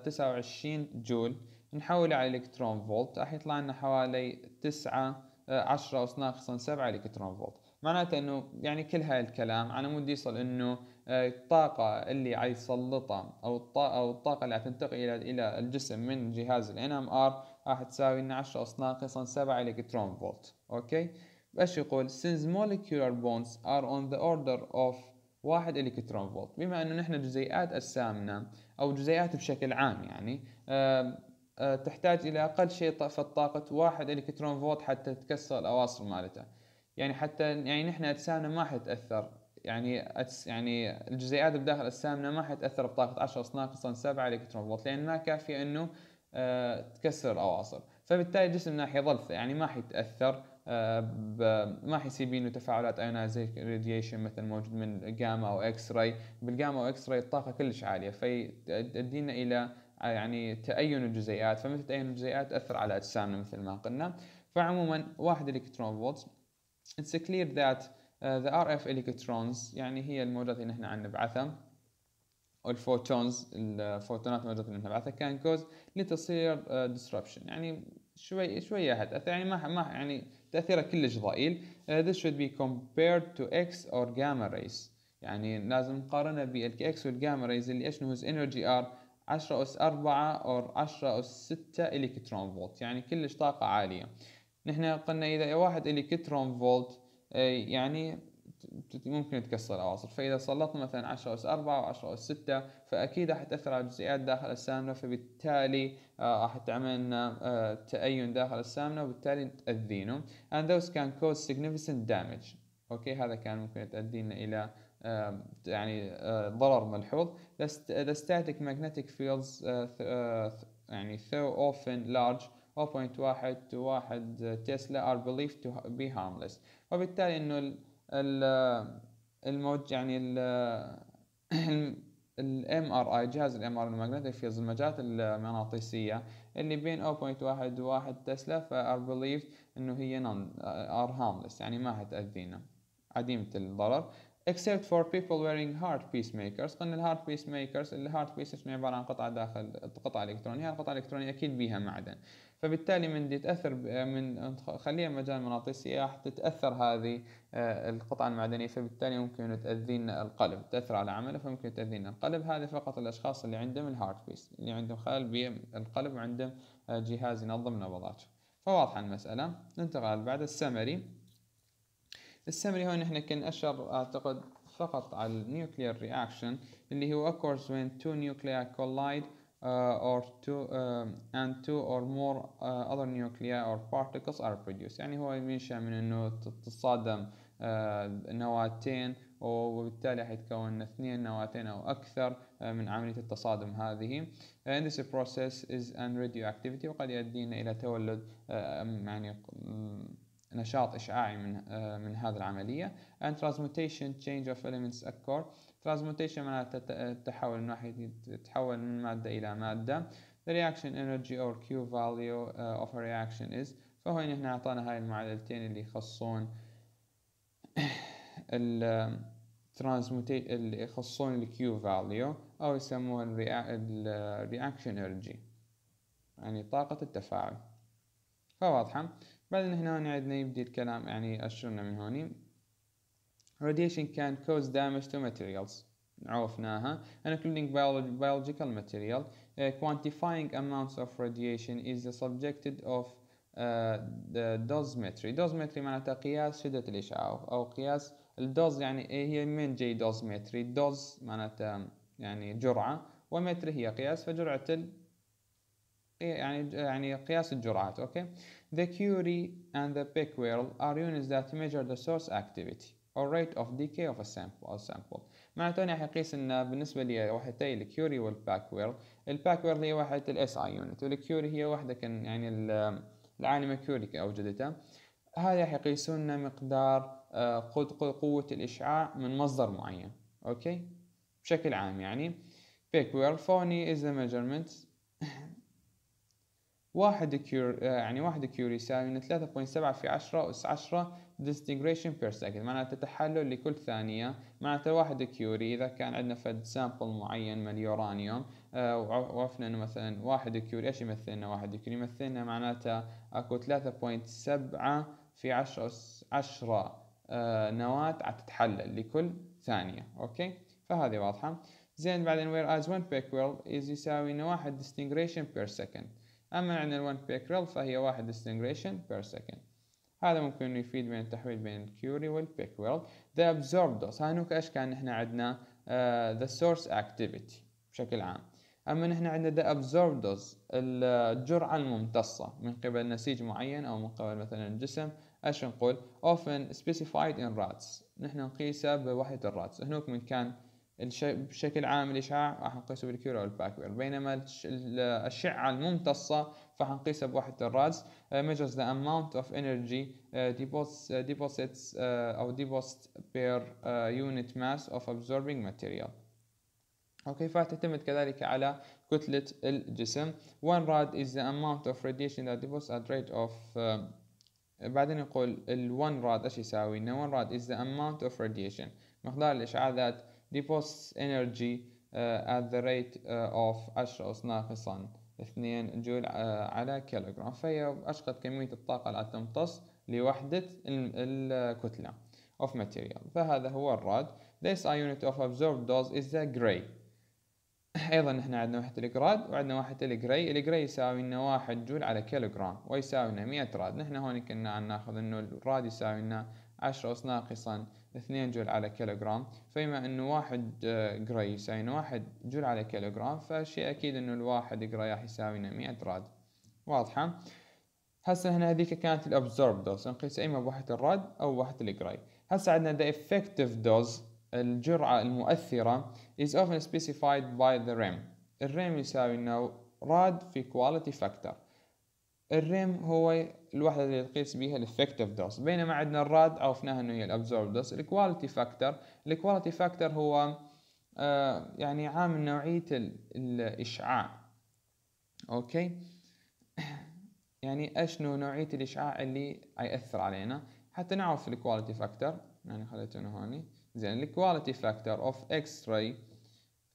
29 جول نحوله على الإلكترون فولت راح يطلع لنا حوالي 9 10 أص ناقصا 7 إلكترون فولت معناته انه يعني كل هاي الكلام على مود يصل انه آه، الطاقة اللي عيسلطها أو الطاقة أو الطاقة اللي عتنتقل إلى إلى الجسم من جهاز الـ NMR راح تساوي 12 أس ناقصا 7 إلكترون فولت أوكي بس يقول since molecular bonds are on the order of 1 إلكترون فولت بما أنه نحن جزيئات أجسامنا أو الجزيئات بشكل عام يعني آه، آه، تحتاج إلى أقل شيء في الطاقة 1 إلكترون فولت حتى تتكسر الأواصر مالتها يعني حتى يعني نحن أجسامنا ما حتتأثر يعني أتس يعني الجزيئات بداخل اجسامنا ما حتاثر بطاقه 10 اس ناقصا 7 الكترون فولت لانها كافيه انه آه، تكسر الاواصر فبالتالي جسمنا حيظل يعني ما حيتاثر آه، ما حيصير بينه تفاعلات ايونايزيشن راديشن مثلا موجود من جاما او اكس راي بالجاما او اكس راي الطاقه كلش عاليه فيؤدينا الى آه، يعني تأين الجزيئات فمثل تأين الجزيئات تأثر على أجسامنا مثل ما قلنا فعموما واحد إلكترون فولت اتس كلير ذات آه، the RF electrons الكترونز يعني هي الموجات اللي نحن عم نبعثها والفوتونز الفوتونات الموجات اللي نبعثها كان كوز لتصير ديسربشن آه، يعني شوي شويه حتاثر يعني ما ما يعني تاثيرها كلش ضئيل uh, this should be compared to x or gamma rays يعني لازم نقارنها بالكس والجاما rays اللي ايش whose energy ار 10 اس 4 او 10 اس 6 الكترون فولت يعني كلش طاقه عاليه نحن قلنا اذا واحد الكترون فولت إيه، يعني ممكن تكسر الاواصر فإذا سلطنا مثلا 10 أس 4 و 10 أس 6 فأكيد راح تأثر على الجزيئات داخل السامنة فبالتالي آه، راح تعمل لنا آه، تأين داخل السامنة وبالتالي تأذينه and those can cause significant damage أوكي هذا كان ممكن لنا إلى آه، يعني ضرر ملحوظ the static magnetic fields يعني so often large 0.1 تسلا are believed to be harmless وبالتالي انه الموج يعني الام ار اي جهاز الام ار الماجنتيك فيلز المجالات المغناطيسيه اللي بين 0.1 و1 تسلا فار بليفد انه هي نون ار هارملس يعني ما حتاذينا عديمه الضرر except for people wearing hard peacemakers قلنا الهارد ميكرز الهارد بيس شنو عباره عن قطعه داخل قطعه الكترونيه القطعه الالكترونيه اكيد بيها معدن فبالتالي من دي تاثر من خليها مجال مغناطيسي راح تتاثر هذه آه، القطعه المعدنيه فبالتالي ممكن تأذينا القلب تاثر على عمله فممكن تأذينا القلب هذا فقط الاشخاص اللي عندهم الهارت بيس اللي عندهم خلل بالقلب وعندهم آه، جهاز ينظم نبضاته فواضحه المساله ننتقل بعد السمري السمري هون احنا كان اشر اعتقد فقط على النيوكليير رياكشن اللي هو occurs when two nuclei collide uh, or two uh, and two or more uh, other nuclei or particles are produced يعني هو بينشأ من انه تتصادم uh, نواتين وبالتالي حيتكون اثنين نواتين او اكثر uh, من عمليه التصادم هذه and this process is an radioactivity وقد يؤدينا الى تولد uh, يعني نشاط إشعاعي من آه، من هذه العملية and transmutation change of elements occur transmutation معناتها التحول من ناحية تتحول من مادة إلى مادة the reaction energy or Q value آه، of a reaction is فهو هنا أعطانا هاي المعادلتين اللي يخصون ال transmutation اللي يخصون ال Q value أو يسموه ال آه، reaction energy يعني طاقة التفاعل فواضحة بعدين هنا عندنا يبدي الكلام يعني أشرنا من هوني radiation can cause damage to materials عرفناها including biological material uh, quantifying amounts of radiation is the subjected of uh, the dosimetry dosimetry معناتها قياس شدة الإشعاع أو قياس الدوز يعني إيه هي من جاي دوزمتري دوز معناتها يعني جرعة ومتر هي قياس فجرعة ال إيه يعني يعني قياس الجرعات اوكي The Curie and the Becquerel are units that measure the source activity or rate of decay of a sample, a sample. معناته أنا حقيس أن بالنسبة لي وحدتي الكيوري والباكويرل الباكويرل هي وحدة الاس اي يونت والكيوري هي واحدة كان يعني العالمة كيوري أوجدتها هذا حيقيسون مقدار آه، قوة الإشعاع من مصدر معين أوكي بشكل عام يعني بيكويرل فوني is the measurement واحد كيور آه، يعني واحد كيور يساوي من 3.7 في 10 أس 10 disintegration بير سكند معناته تحلل لكل ثانية معناته واحد كيوري إذا كان عندنا فد سامبل معين من اليورانيوم آه، وعرفنا إنه مثلا واحد كيوري إيش يمثلنا واحد كيوري يمثلنا معناته أكو 3.7 في 10 أس 10 آه، نواة تتحلل لكل ثانية أوكي فهذه واضحة زين بعدين whereas one peck world يساوي إنه واحد disintegration بير سكند أما عندنا 1 بيكرل فهي واحد ديستنجريشن بير سكند هذا ممكن يفيد بين التحويل بين الكيوري والبيكويل ذا absorbed dose هاي نوك ايش كان إحنا عندنا ذا سورس اكتيفيتي بشكل عام اما إحنا عندنا ذا absorbed dose الجرعه الممتصه من قبل نسيج معين او من قبل مثلا الجسم ايش نقول often specified in rats نحن نقيسها بوحده الراتس هنوك من كان بشكل عام الإشعاع راح نقيسه بالكيور أو الباكوير بينما الأشعة الممتصة فراح نقيسها بوحدة الرادس measures the amount of energy deposits, أو deposits per unit mass of absorbing material اوكي فتعتمد كذلك على كتلة الجسم one rad is the amount of radiation that deposits at rate of بعدين يقول ال 1 rad ايش يساوي؟ ان 1 rad is the amount of radiation مقدار الاشعاع ذات deposits energy uh, at the rate uh, of 10 أس ناقصا 2 جول uh, على كيلوغرام فهي أشقد كمية الطاقة التي تمتص لوحدة الكتلة of material فهذا هو الراد This unit of absorbed dose is the gray ايضا نحن عندنا واحدة الجراد وعندنا واحدة الجري الجري يساوي لنا واحد جول على كيلوغرام ويساوي لنا 100 راد نحن هون كنا عم ناخذ انه الراد يساوي لنا 10 أس ناقصا 2 جول على كيلوغرام فيما أنه واحد آه، جراي يساوي واحد جول على كيلوغرام فشيء أكيد أنه الواحد جراي راح يساوينا 100 راد واضحة هسه هنا هذيك كانت الابزورب دوز نقيس اما بوحدة الراد او بوحدة الجراي هسه عندنا the effective dose الجرعة المؤثرة is often specified by the REM الريم يساوي انه راد في quality factor الريم هو الوحده اللي تقيس بها الافكتيف دوس بينما عندنا الراد عرفناها انه هي الابزورب دوس الكواليتي فاكتور الكواليتي فاكتور هو آه، يعني عامل نوعيه الاشعاع اوكي يعني اشنو نوعيه الاشعاع اللي ياثر علينا حتى نعرف الكواليتي فاكتور يعني خليته هوني زين الكواليتي فاكتور اوف اكس راي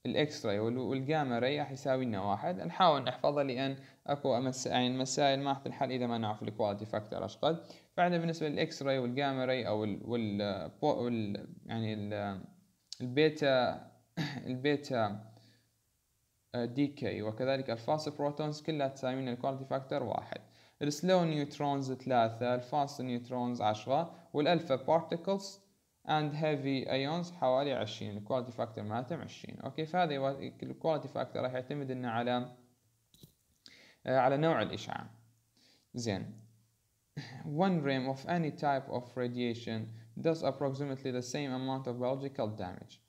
الاكس راي والجاما راي راح يساوي لنا واحد نحاول نحفظها لان اكو مسائل يعني المسائل ما راح تنحل اذا ما نعرف الكواليتي فاكتور اشقد قد فاحنا بالنسبه للاكس راي والجاما راي او ال... وال... يعني البيتا البيتا دي كي وكذلك الفاست بروتونز كلها تساوي لنا الكواليتي فاكتور واحد السلو نيوترونز ثلاثة الفاست نيوترونز عشرة والألفا بارتكلز and heavy ions, حوالي 20 quality factor مالتهم 20 اوكي فهذا الكواليتي فاكتور راح يعتمد لنا على على نوع الاشعاع زين one rim of any type of radiation does approximately the same amount of biological damage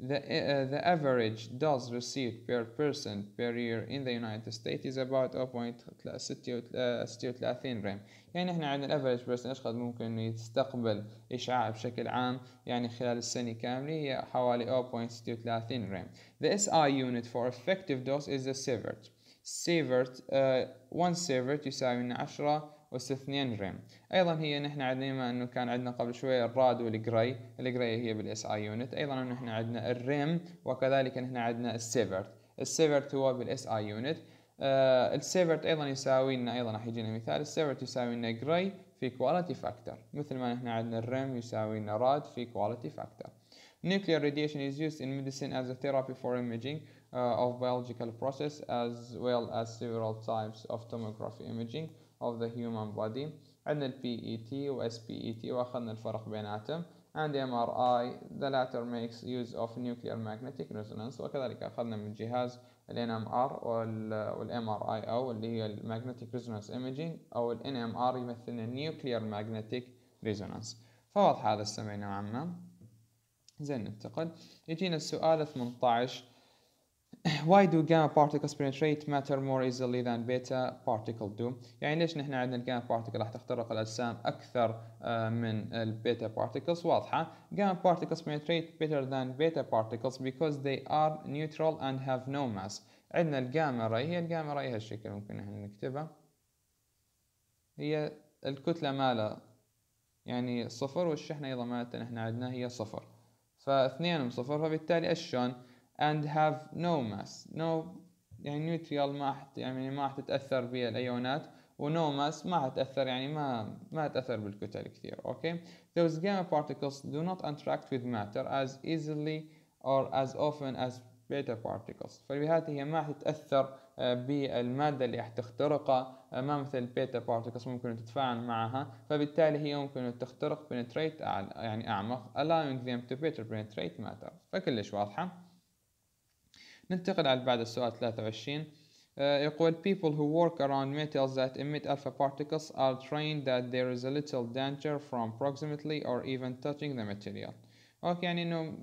the, uh, the average dose received per person per year in the United States is about 0.36 rem يعني احنا عندنا الافريج بيرسون قد ممكن انه يستقبل اشعاع بشكل عام يعني خلال السنه كامله هي حوالي 0.36 ريم The SI unit for effective dose is the sievert سيفرت 1 سيفرت يساوي من 10 أس 2 ريم أيضا هي نحن عندنا ما أنه كان عندنا قبل شوية الراد والجراي الجراي هي بالإس آي يونت أيضا نحن عندنا الريم وكذلك نحن عندنا السيفرت السيفرت هو بالإس آي يونت السيفرت ايضا يساوي لنا ايضا راح يجينا مثال السيفرت يساوي لنا جراي في كواليتي فاكتور مثل ما نحن عندنا الريم يساوي لنا راد في كواليتي فاكتور Nuclear radiation is used in medicine as a therapy for imaging uh, of biological process as well as several types of tomography imaging of the human body عندنا PET و SPET واخذنا الفرق بيناتهم and MRI the latter makes use of nuclear magnetic resonance وكذلك اخذنا من جهاز الـ NMR والـ MRI أو اللي هي Magnetic resonance imaging أو الـ NMR يمثلنا nuclear magnetic resonance فواضح هذا السمعين نوعا زين ننتقل يجينا السؤال 18 Why do gamma particles penetrate matter more easily than beta particles do؟ يعني ليش نحن عندنا الجاما بارتيكل راح تخترق الأجسام أكثر آه، من البيتا particles واضحة gamma particles penetrate better than beta particles because they are neutral and have no mass عندنا الجاما راي هي الجاما راي هالشكل ممكن نحن نكتبها هي الكتلة مالها يعني صفر والشحنة أيضا مالتنا نحن عندنا هي صفر فاثنينهم صفر فبالتالي أشون and have no mass no يعني نيوتريال ما حت يعني ما حتتاثر بها الايونات no mass ما حتاثر يعني ما ما تاثر بالكتل كثير اوكي those gamma particles do not interact with matter as easily or as often as beta particles فبهذه هي ما حتتاثر آه، بالماده اللي حتخترقها آه، ما مثل البيتا بارتكلز ممكن تتفاعل معها فبالتالي هي ممكن تخترق بنتريت يعني اعمق allowing them to better penetrate matter فكلش واضحه ننتقل على بعد السؤال 23 يقول people who work around metals that emit alpha particles are trained that there is a little danger from proximately or even touching the material اوكي يعني انه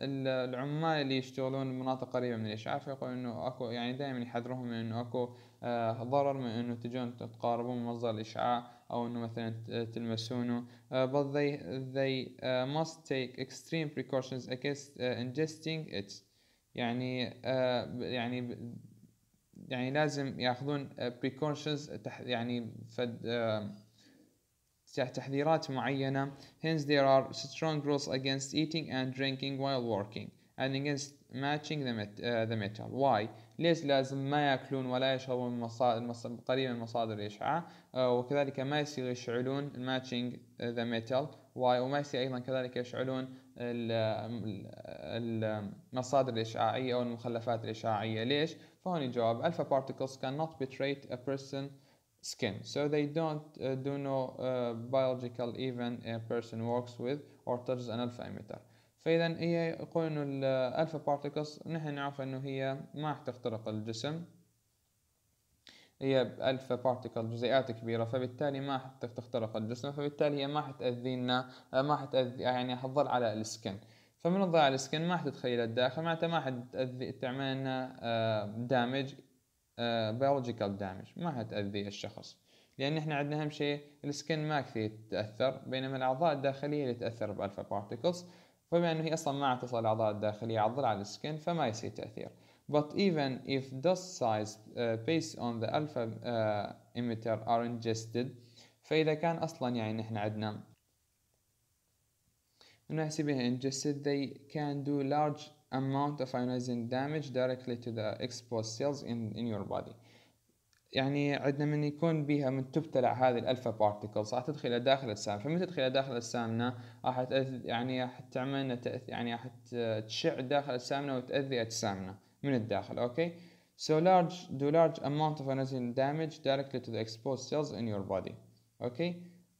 العمال اللي يشتغلون بمناطق قريبه من الاشعاع يقولون انه اكو يعني دائما يحذروهم من انه اكو آه ضرر من انه تجون تقاربون من مصدر الاشعاع او انه مثلا تلمسونه آه but they they uh, must take extreme precautions against uh, ingesting it يعني آه، يعني يعني لازم ياخذون بريكونشنز آه، يعني فد آه، تحذيرات معينة hence there are strong rules against eating and drinking while working and against matching the, met, uh, the metal why ليش لازم ما ياكلون ولا يشربون مصادر قريبا من مصادر الاشعاع uh, وكذلك ما يصير يشعلون matching the metal why وما يصير ايضا كذلك يشعلون المصادر الإشعاعية أو المخلفات الإشعاعية ليش؟ فهون الجواب alpha particles cannot penetrate a person skin so they don't uh, do no uh, biological even a person works with or touches an alpha emitter فإذا هي يقول إنه الألفا بارتيكلز نحن نعرف إنه هي ما راح تخترق الجسم هي ألفا بارتيكل جزيئات كبيرة فبالتالي ما حتخترق الجسم فبالتالي هي ما حتأذينا ما حتأذي يعني حتظل على السكن فمن الضوء على السكن ما حتدخل إلى الداخل معناتها ما حتأذي تعمل لنا دامج بيولوجيكال دامج ما حتأذي الشخص لأن احنا عندنا أهم شيء السكن ما كثير تتأثر بينما الأعضاء الداخلية اللي تأثر بألفا بارتيكلز فبما أنه هي أصلا ما اتصل الأعضاء الداخلية عتظل على السكن فما يصير تأثير But even if dust size uh, based on the alpha uh, emitter are ingested فإذا كان أصلا يعني نحن عندنا نحسبها ingested they can do large amount of ionizing damage directly to the exposed cells in, in your body يعني عندنا من يكون بها من تبتلع هذه الالفا بارتكلز راح تدخل داخل السام فمن تدخل داخل السامنا راح تاذي يعني راح تعمل يعني راح تشع داخل السامنا وتاذي اجسامنا من الداخل اوكي so large do large amount of anagen damage directly to the exposed cells in your body okay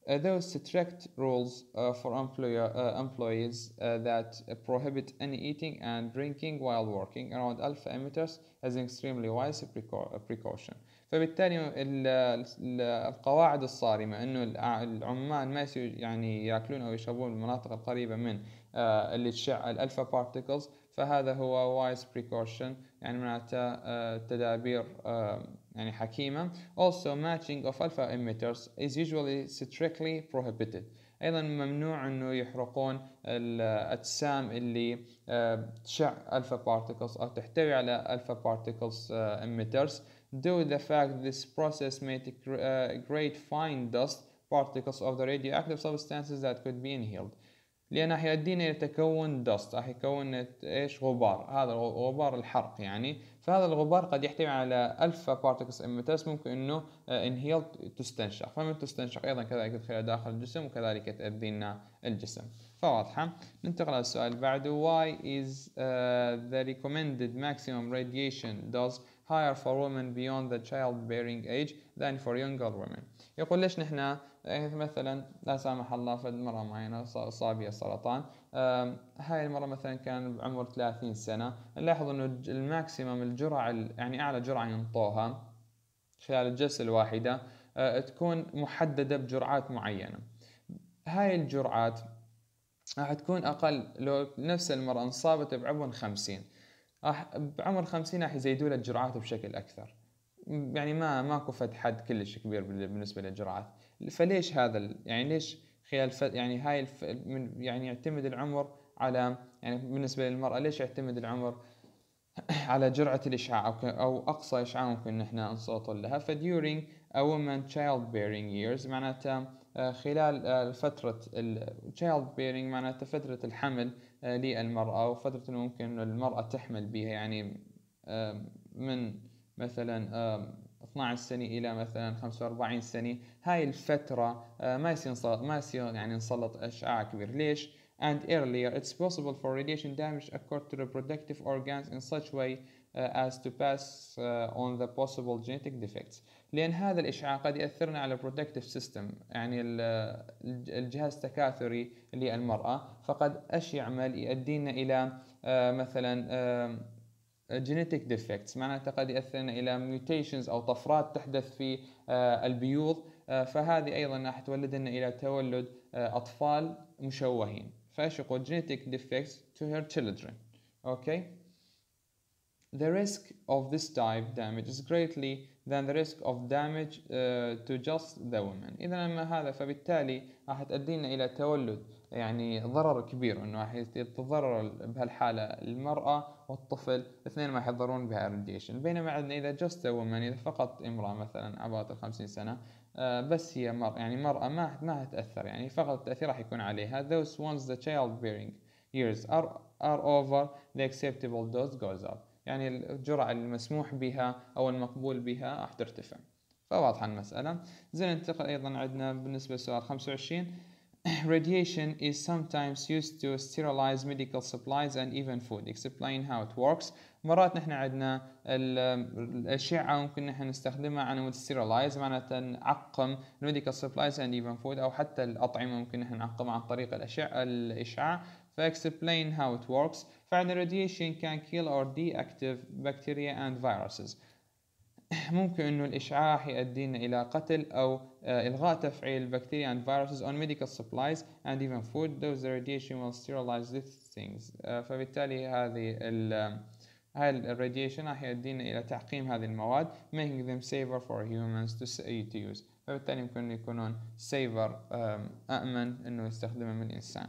uh, those strict rules uh, for employer, uh, employees uh, that prohibit any eating and drinking while working around alpha emitters is an extremely wise precaution فبالتالي القواعد الصارمة انه العمال ما يعني ياكلون او يشربون المناطق القريبة من اللي تشع الالفا بارتيكلز فهذا هو wise precaution يعني معناته تدابير يعني حكيمة also matching of alpha emitters is usually strictly prohibited ايضا ممنوع انه يحرقون الاجسام اللي تشع الفا particles او تحتوي على الفا particles emitters due to the fact this process may create fine dust particles of the radioactive substances that could be inhaled لان راح يؤدينا يتكون دست راح يكون ايش غبار هذا غبار الحرق يعني فهذا الغبار قد يحتوي على الفا بارتكس اميترز ممكن انه انهيل تستنشق فمن تستنشق ايضا كذلك تدخل داخل الجسم وكذلك تاذي لنا الجسم فواضحة ننتقل للسؤال اللي بعده why is uh, the recommended maximum radiation dose higher for women beyond the childbearing age than for younger women يقول ليش نحن آه، مثلا لا سامح الله فد مرة معينة صابية سرطان هاي المرة مثلا كان بعمر 30 سنة نلاحظ انه الماكسيمم الجرعة يعني اعلى جرعة ينطوها خلال الجلسة الواحدة آه، تكون محددة بجرعات معينة هاي الجرعات راح تكون اقل لو نفس المرأة انصابت بعمر 50 راح بعمر 50 راح يزيدوا لها الجرعات بشكل اكثر يعني ما ماكو فد حد كلش كبير بالنسبه للاجراءات فليش هذا يعني ليش خلال يعني هاي الف... يعني يعتمد العمر على يعني بالنسبه للمراه ليش يعتمد العمر على جرعه الاشعاع او, أو اقصى اشعاع ممكن نحن نصوت لها فديورينج a woman child bearing years معناتها آه، خلال آه، فترة child bearing معناتها فترة الحمل آه، للمرأة وفترة ممكن المرأة تحمل بها يعني من مثلا 12 سنة إلى مثلا 45 سنة هاي الفترة آه، ما يصير ما يصير يعني نسلط أشعة كبير ليش؟ And earlier it's possible for radiation damage occur to reproductive organs in such way آه، as to pass آه، on the possible genetic defects لأن هذا الإشعاع قد يأثرنا على البرودكتيف سيستم يعني الجهاز التكاثري للمرأة فقد أش يعمل يؤدينا إلى مثلا جينيتيك ديفكتس معناتها قد ياثرنا الى ميوتيشنز او طفرات تحدث في آه، البيوض آه، فهذه ايضا راح تولد لنا الى تولد آه، اطفال مشوهين فايش يقول genetic defects to her children اوكي the risk of this type damage is greatly than the risk of damage uh, to just the woman اذا اما هذا فبالتالي راح تؤدينا الى تولد يعني ضرر كبير انه راح تتضرر بهالحاله المراه والطفل اثنين ما يحضرون بها الراديشن بينما عندنا إذا جست ومن إذا فقط امرأة مثلا عبارة الخمسين سنة آه، بس هي مر يعني مرأة ما ما تأثر يعني فقط التأثير راح يكون عليها those ones the childbearing years are, are over the acceptable dose goes up يعني الجرعة المسموح بها أو المقبول بها راح ترتفع فواضحة المسألة زين ننتقل أيضا عندنا بالنسبة لسؤال 25 Radiation is sometimes used to sterilize medical supplies and even food. Explain how it works. مرات نحن عندنا الأشعة ممكن نحن نستخدمها على مود sterilize معناتها نعقم medical supplies and even food أو حتى الأطعمة ممكن نحن نعقمها عن طريق الأشعة الإشعاع. فexplain how it works. فعندنا radiation can kill or deactive bacteria and viruses. ممكن انه الاشعاع يؤدينا الى قتل او آه، الغاء تفعيل البكتيريا and viruses on medical supplies and even food those radiation will sterilize these things uh، فبالتالي هذه ال هاي الراديشن راح يؤدينا الى تعقيم هذه المواد making them safer for humans to use فبالتالي يمكن يكونون safer امن انه يستخدمهم الانسان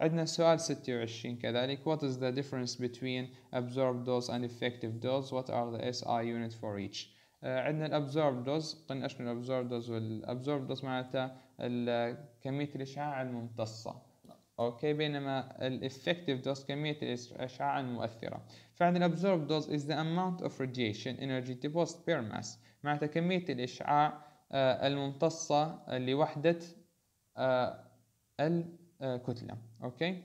عندنا سؤال 26 كذلك What is the difference between absorbed dose and effective dose? What are the SI unit for each? عندنا absorbed dose قلنا اشنو dose دوز absorbed dose معناتها كميه الاشعاع الممتصه اوكي بينما effective dose كميه الاشعاع المؤثره فعندنا absorbed dose is the amount of radiation energy deposited per mass معناتها كميه الاشعاع الممتصه لوحده ال كتلة أوكي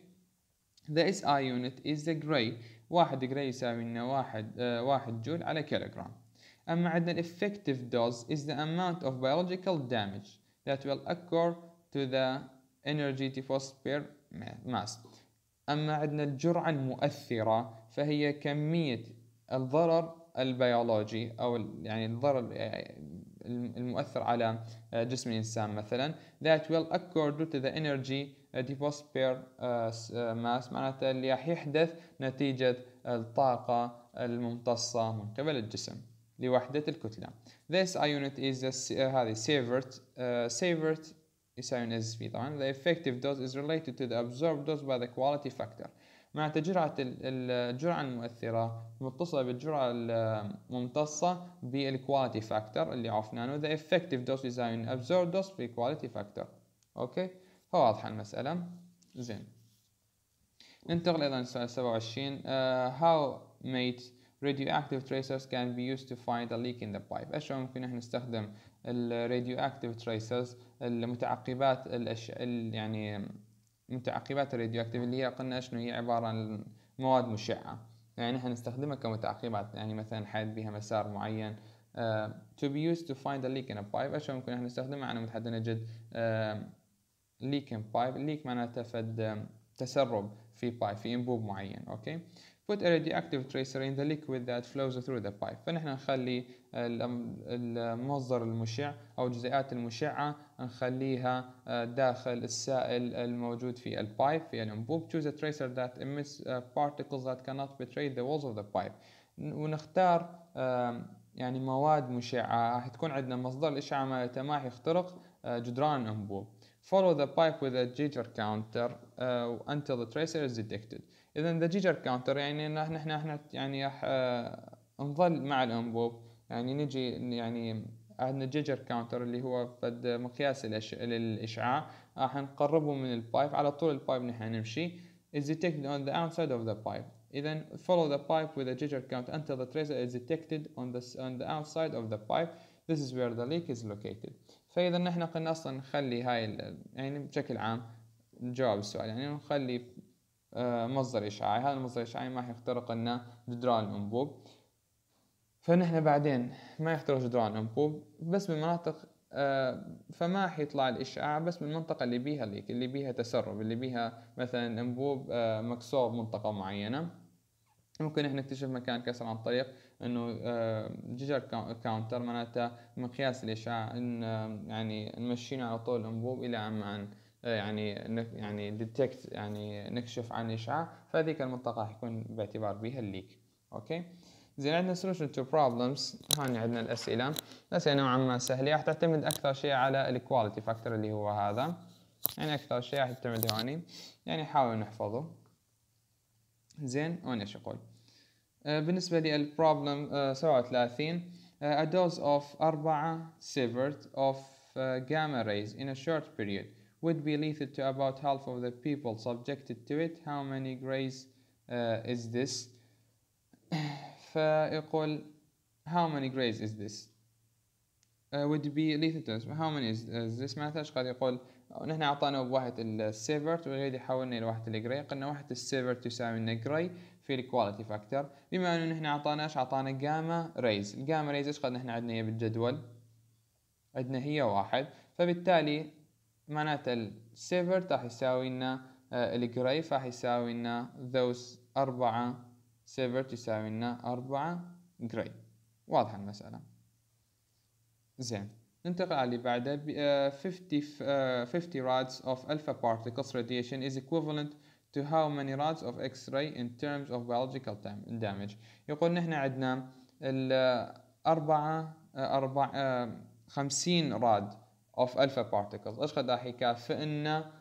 The SI unit is the gray واحد gray يساوي لنا واحد آه واحد جول على كيلوغرام أما عندنا the effective dose is the amount of biological damage that will occur to the energy deposit per mass أما عندنا الجرعة المؤثرة فهي كمية الضرر البيولوجي أو يعني الضرر المؤثر على جسم الإنسان مثلا that will occur due to the energy ديفوس بير آه، آه، ماس معناته اللي راح يحدث نتيجة الطاقة الممتصة من قبل الجسم لوحدة الكتلة. This unit is the آه، هذه savert is يساوي SV طبعا. The effective dose is related to the absorbed dose by the quality factor. معناته جرعة الجرعة المؤثرة متصلة بالجرعة الممتصة بالكواليتي فاكتور اللي عرفناه. The effective dose is an absorbed dose quality factor. اوكي؟ okay. فواضحة المسألة زين ننتقل أيضا لسؤال 27 uh, how might radioactive tracers can be used to find a leak in the pipe أشياء ممكن احنا نستخدم ال radioactive tracers المتعقبات الأش... ال يعني متعقبات الراديواكتيف اللي هي قلنا شنو هي عبارة عن مواد مشعة يعني نحن نستخدمها كمتعقبات يعني مثلا حد بها مسار معين uh, to be used to find a leak in a pipe أشياء ممكن احنا نستخدمها على مود حد نجد uh, leaking pipe leak معناتها فد تسرب في pipe في انبوب معين اوكي put a radioactive tracer in the liquid that flows through the pipe فنحن نخلي المصدر المشع أو الجزيئات المشعة نخليها آه، داخل السائل الموجود في البايب في الأنبوب choose a tracer that emits آه، particles that cannot betray the walls of the pipe ونختار آه، يعني مواد مشعة راح تكون عندنا مصدر الإشعاع مالته ما راح يخترق جدران الأنبوب Follow the pipe with a jitter counter uh, until the tracer is detected. إذا the jitter counter يعني إن احنا احنا يعني راح نظل مع الأنبوب يعني نجي يعني عندنا جيجر كاونتر اللي هو فد مقياس الأش... للإشعاع راح نقربه من البايب على طول البايب نحن نمشي is detected on the outside of the pipe Then follow the pipe with a jitter count until the tracer is detected on the, on the outside of the pipe this is where the leak is located فاذا نحن قلنا اصلا نخلي هاي يعني بشكل عام نجاوب السؤال يعني نخلي آه، مصدر اشعاعي هذا المصدر الاشعاعي ما حيخترق لنا جدران الانبوب فنحن بعدين ما يخترق جدران الانبوب بس بالمناطق آه، فما حيطلع الاشعاع بس بالمنطقه اللي بيها اللي بيها تسرب اللي بيها مثلا انبوب آه، مكسور منطقه معينه ممكن احنا نكتشف مكان كسر عن طريق انه آه، جيجر كاونتر معناتها مقياس الاشعاع ان آه، يعني نمشينا على طول الانبوب الى عن آه، يعني يعني ديتكت يعني نكشف عن الاشعاع فهذيك المنطقه حيكون باعتبار بها الليك اوكي زين عندنا solution to problems هاني عندنا الاسئله الاسئله نوعا ما سهله راح تعتمد اكثر شيء على الكواليتي فاكتور اللي هو هذا يعني اكثر شيء راح تعتمد هاني يعني حاولوا نحفظه زين ونش يقول بالنسبة للبروبلم 37 a dose of 4 sievert of gamma rays in a short period would be lethal to about half of the people subjected to it how many rays uh, is this فيقول how many grays is this uh, would be lethal to us how many is, is this ما قد يقول ونحن اعطانا بواحد السيفرت ونريد حولنا الى واحد الجراي قلنا واحد السيفرت يساوي لنا جراي في الكواليتي فاكتور بما انه نحن اعطانا ايش اعطانا جاما ريز الجاما ريز ايش قد نحن عندنا هي بالجدول عندنا هي واحد فبالتالي معناتها السيفرت راح يساوي لنا آه، الجراي فراح يساوي لنا ذوس أربعة سيفرت يساوي لنا أربعة جراي واضحة المسألة زين ننتقل على اللي بعده uh, 50 uh, 50 rads of alpha particles radiation is equivalent to how many rads of X-ray in terms of biological damage يقول نحن عندنا الأربعة آه، آه، أربع آه، خمسين راد of alpha particles ايش قد راح يكافئنا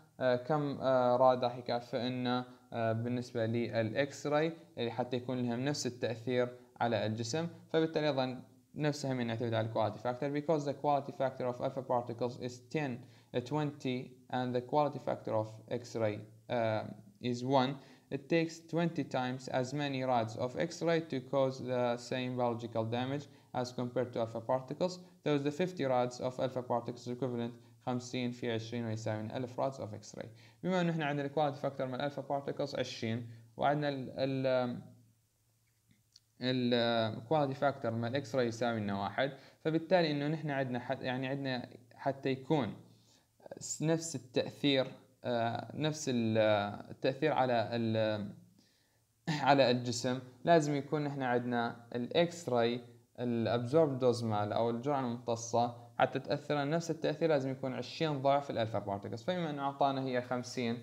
كم راد راح يكافئنا بالنسبة للإكس راي اللي حتى يكون لهم نفس التأثير على الجسم فبالتالي أيضا نفسها من تعتمد على quality factor because the quality factor of alpha particles is 10 uh, 20 and the quality factor of x-ray uh, is 1 it takes 20 times as many rods of x-ray to cause the same biological damage as compared to alpha particles Those the 50 rods of alpha particles equivalent 50 في 20 ويساوي ألف رادز of X-ray. بما إن احنا عندنا الكواليتي فاكتور من الالفا بارتيكلز 20 وعندنا ال الكواليتي فاكتور مال اكس راي يساوي لنا واحد فبالتالي انه نحن عندنا يعني عندنا حتى يكون نفس التاثير آه، نفس التاثير على على الجسم لازم يكون نحن عندنا الاكس راي الابزورب دوز مال او الجرعه الممتصه حتى تاثر نفس التاثير لازم يكون 20 ضعف الالفا بارتكلز فبما انه اعطانا هي 50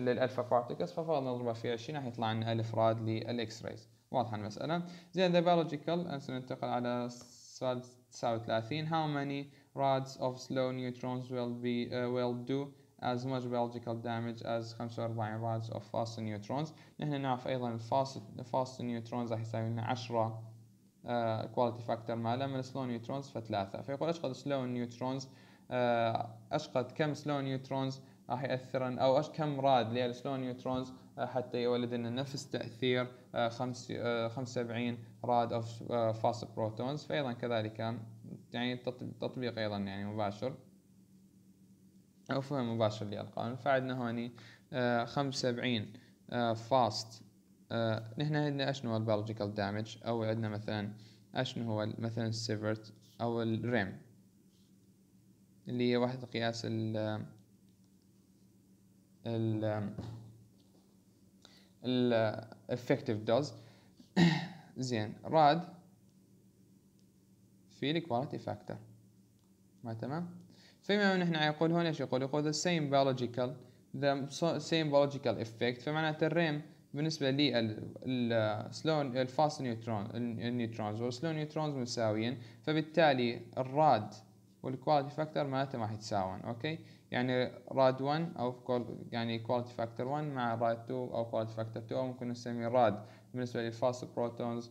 للالفا بارتكلز ففقط نضربها في 20 راح يطلع لنا 1000 راد للاكس رايز واضحه المساله زين ذا بيولوجيكال ننتقل على سؤال 39 how many rods of slow neutrons will be ويل uh, will do as much biological damage as 45 rods of fast neutrons نحن نعرف ايضا الفاست fast neutrons راح يساوي لنا 10 كواليتي فاكتور ماله من slow نيوترونز فثلاثة فيقول اشقد سلو نيوترونز uh، اشقد كم سلو نيوترونز راح ياثرن او ايش كم راد ليه شلون نيوترونز آه، حتى يولد لنا نفس تاثير 75 آه، آه، راد اوف فاست بروتونز فايضا كذلك يعني تطبيق ايضا يعني مباشر او فهم مباشر للقانون فعندنا هوني 75 فاست نحن عندنا اشنو هو البيولوجيكال دامج او عندنا مثلا اشنو هو مثلا السيفرت او الريم اللي هي واحدة قياس ال ال um, ال uh, effective dose زين راد في الكواليتي فاكتور ما تمام فيما احنا يقول هون ايش يقول يقول the same biological the same biological effect فمعناته الريم بالنسبة لي للسلو الفاست نيوترون النيوترونز والسلو نيوترونز مساويين فبالتالي الراد والكواليتي فاكتور معناته ما يتساوون اوكي يعني راد 1 او يعني كواليتي فاكتور 1 مع راد 2 او كواليتي فاكتور 2 او ممكن نسميه راد بالنسبه للفاست بروتونز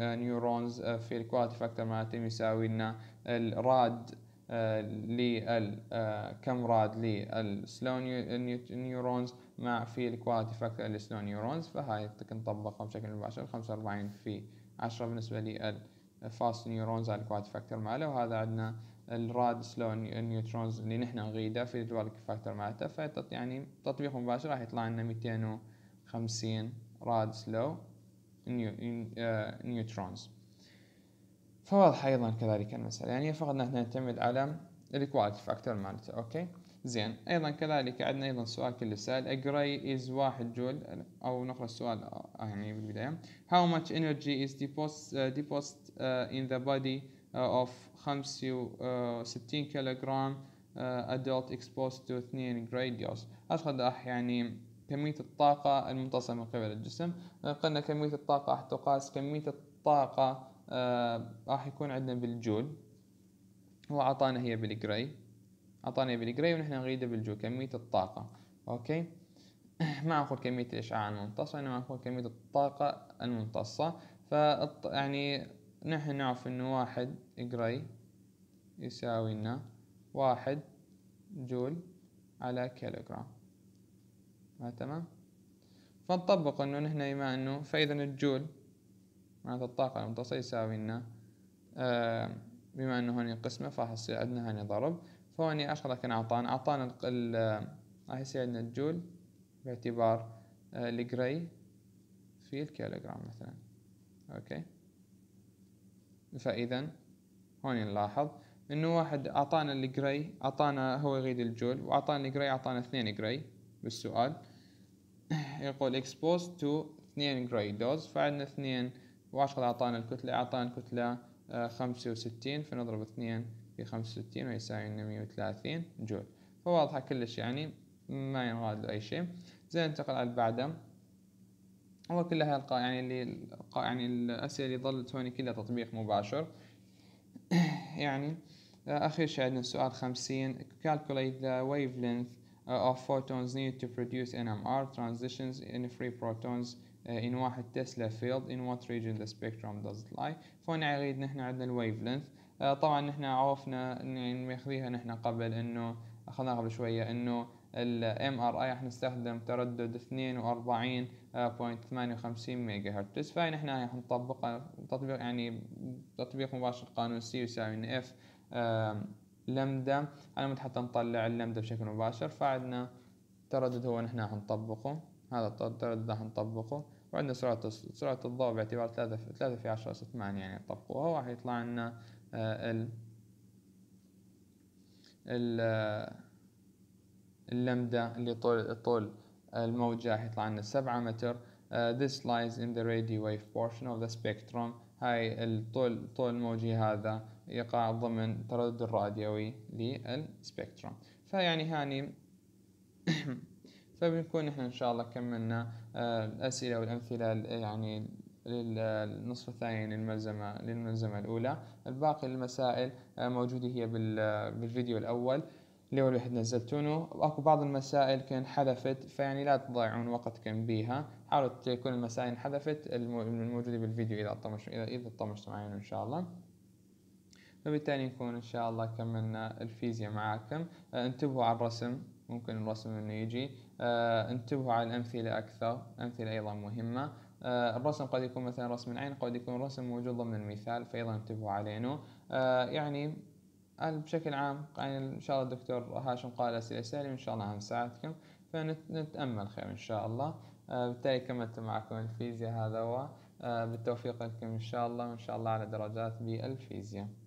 نيورونز في الكواليتي فاكتور معناته يساوي لنا الراد آه، لل آه، كم راد للسلو نيورونز آه، مع في الكواليتي فاكتور للسلو نيورونز فهاي نطبقها بشكل مباشر 45 في 10 بالنسبه للفاست نيورونز على الكواليتي فاكتور ماله وهذا عندنا الراد سلو نيوترونز اللي نحن نريده في الدوالك فاكتور مالته فتط يعني تطبيق مباشر راح يطلع لنا 250 راد سلو آه، نيوترونز فواضحة أيضا كذلك المسألة يعني فقط نحن نعتمد على الكواليتي فاكتور مالته أوكي زين أيضا كذلك عندنا أيضا سؤال كل سال أجري is واحد جول أو نقرأ السؤال آه، يعني بالبداية how much energy is deposited آه، uh, in the body آه، of 65 آه، كيلوغرام آه، adult exposed to 2 جريديوس أتضح يعني كمية الطاقة الممتصة من قبل الجسم قلنا كمية الطاقة راح تقاس كمية الطاقة راح يكون عندنا بالجول هو أعطانا هي بالجراي أعطانا بالجراي ونحن نريده بالجول كمية الطاقة أوكي ما أقول كمية الإشعاع الممتصة إنما أقول كمية الطاقة الممتصة ف يعني نحن نعرف انه واحد جراي يساوي لنا واحد جول على كيلوغرام تمام فنطبق انه نحن بما انه فاذا الجول معناته الطاقة المتصلة يساوي لنا آه، بما انه هوني قسمة فحصير عندنا هوني ضرب فهوني اخذ كان اعطانا اعطانا ال راح يصير عندنا الجول باعتبار آه، الجراي في الكيلوغرام مثلا اوكي فاذا هون نلاحظ انه واحد اعطانا الجراي اعطانا هو يريد الجول واعطانا الجراي اعطانا اثنين جراي بالسؤال يقول اكسبوز تو اثنين جراي دوز فعندنا اثنين واشغل اعطانا الكتلة اعطانا الكتلة آه، خمسة وستين فنضرب اثنين في خمسة وستين ويساوي لنا مية وثلاثين جول فواضحة كلش يعني ما ينغاد أي شيء زين ننتقل على اللي بعده هو كلها القا يعني اللي القا يعني الاسئله اللي ظلت هون كلها تطبيق مباشر يعني اخر شيء عندنا سؤال 50 calculate the wavelength of photons needed to produce NMR transitions in free protons uh, in واحد تسلا field in what region the spectrum does it lie فهون يريد نحن عندنا الويف لينث آه، طبعا نحن عرفنا ان ماخذيها نحن قبل انه اخذناها قبل شويه انه الـ MRI راح نستخدم تردد 42.58 ميجا هرتز فهي نحن راح نطبقها تطبيق يعني تطبيق مباشر قانون سي يساوي ان اف لمدا على مود حتى نطلع اللمدا بشكل مباشر فعندنا تردد هو نحن راح نطبقه هذا التردد راح نطبقه وعندنا سرعة سرعة الضوء باعتبار ثلاثة ثلاثة في عشرة أس ثمانية يعني طبقوها وراح يطلع لنا آه، ال ال آه، اللمدة اللي طول طول آه، الموجة حيطلع لنا سبعة متر uh, this lies in the radio wave portion of the spectrum هاي الطول طول الموجي هذا يقع ضمن التردد الراديوي للسبكترم فيعني هاني فبنكون احنا ان شاء الله كملنا آه، الاسئله والامثله يعني للنصف الثاني للملزمه للملزمه الاولى الباقي المسائل موجوده هي بالفيديو الاول اللي هو الوحيد نزلتونه واكو بعض المسائل كان حذفت فيعني لا تضيعون وقتكم بيها حاولوا تكون المسائل انحذفت الموجودة بالفيديو اذا طمش اذا اذا طمشتوا معين ان شاء الله فبالتالي نكون ان شاء الله كملنا الفيزياء معاكم آه انتبهوا على الرسم ممكن الرسم انه يجي آه انتبهوا على الامثلة اكثر امثلة ايضا مهمة آه الرسم قد يكون مثلا رسم العين قد يكون رسم موجود ضمن المثال فايضا انتبهوا علينه آه يعني بشكل عام يعني ان شاء الله الدكتور هاشم قال اسئله سهله وان شاء الله عم فنتامل خير ان شاء الله آه، بالتالي كملت معكم الفيزياء هذا هو آه، بالتوفيق لكم ان شاء الله وان شاء الله على درجات بالفيزياء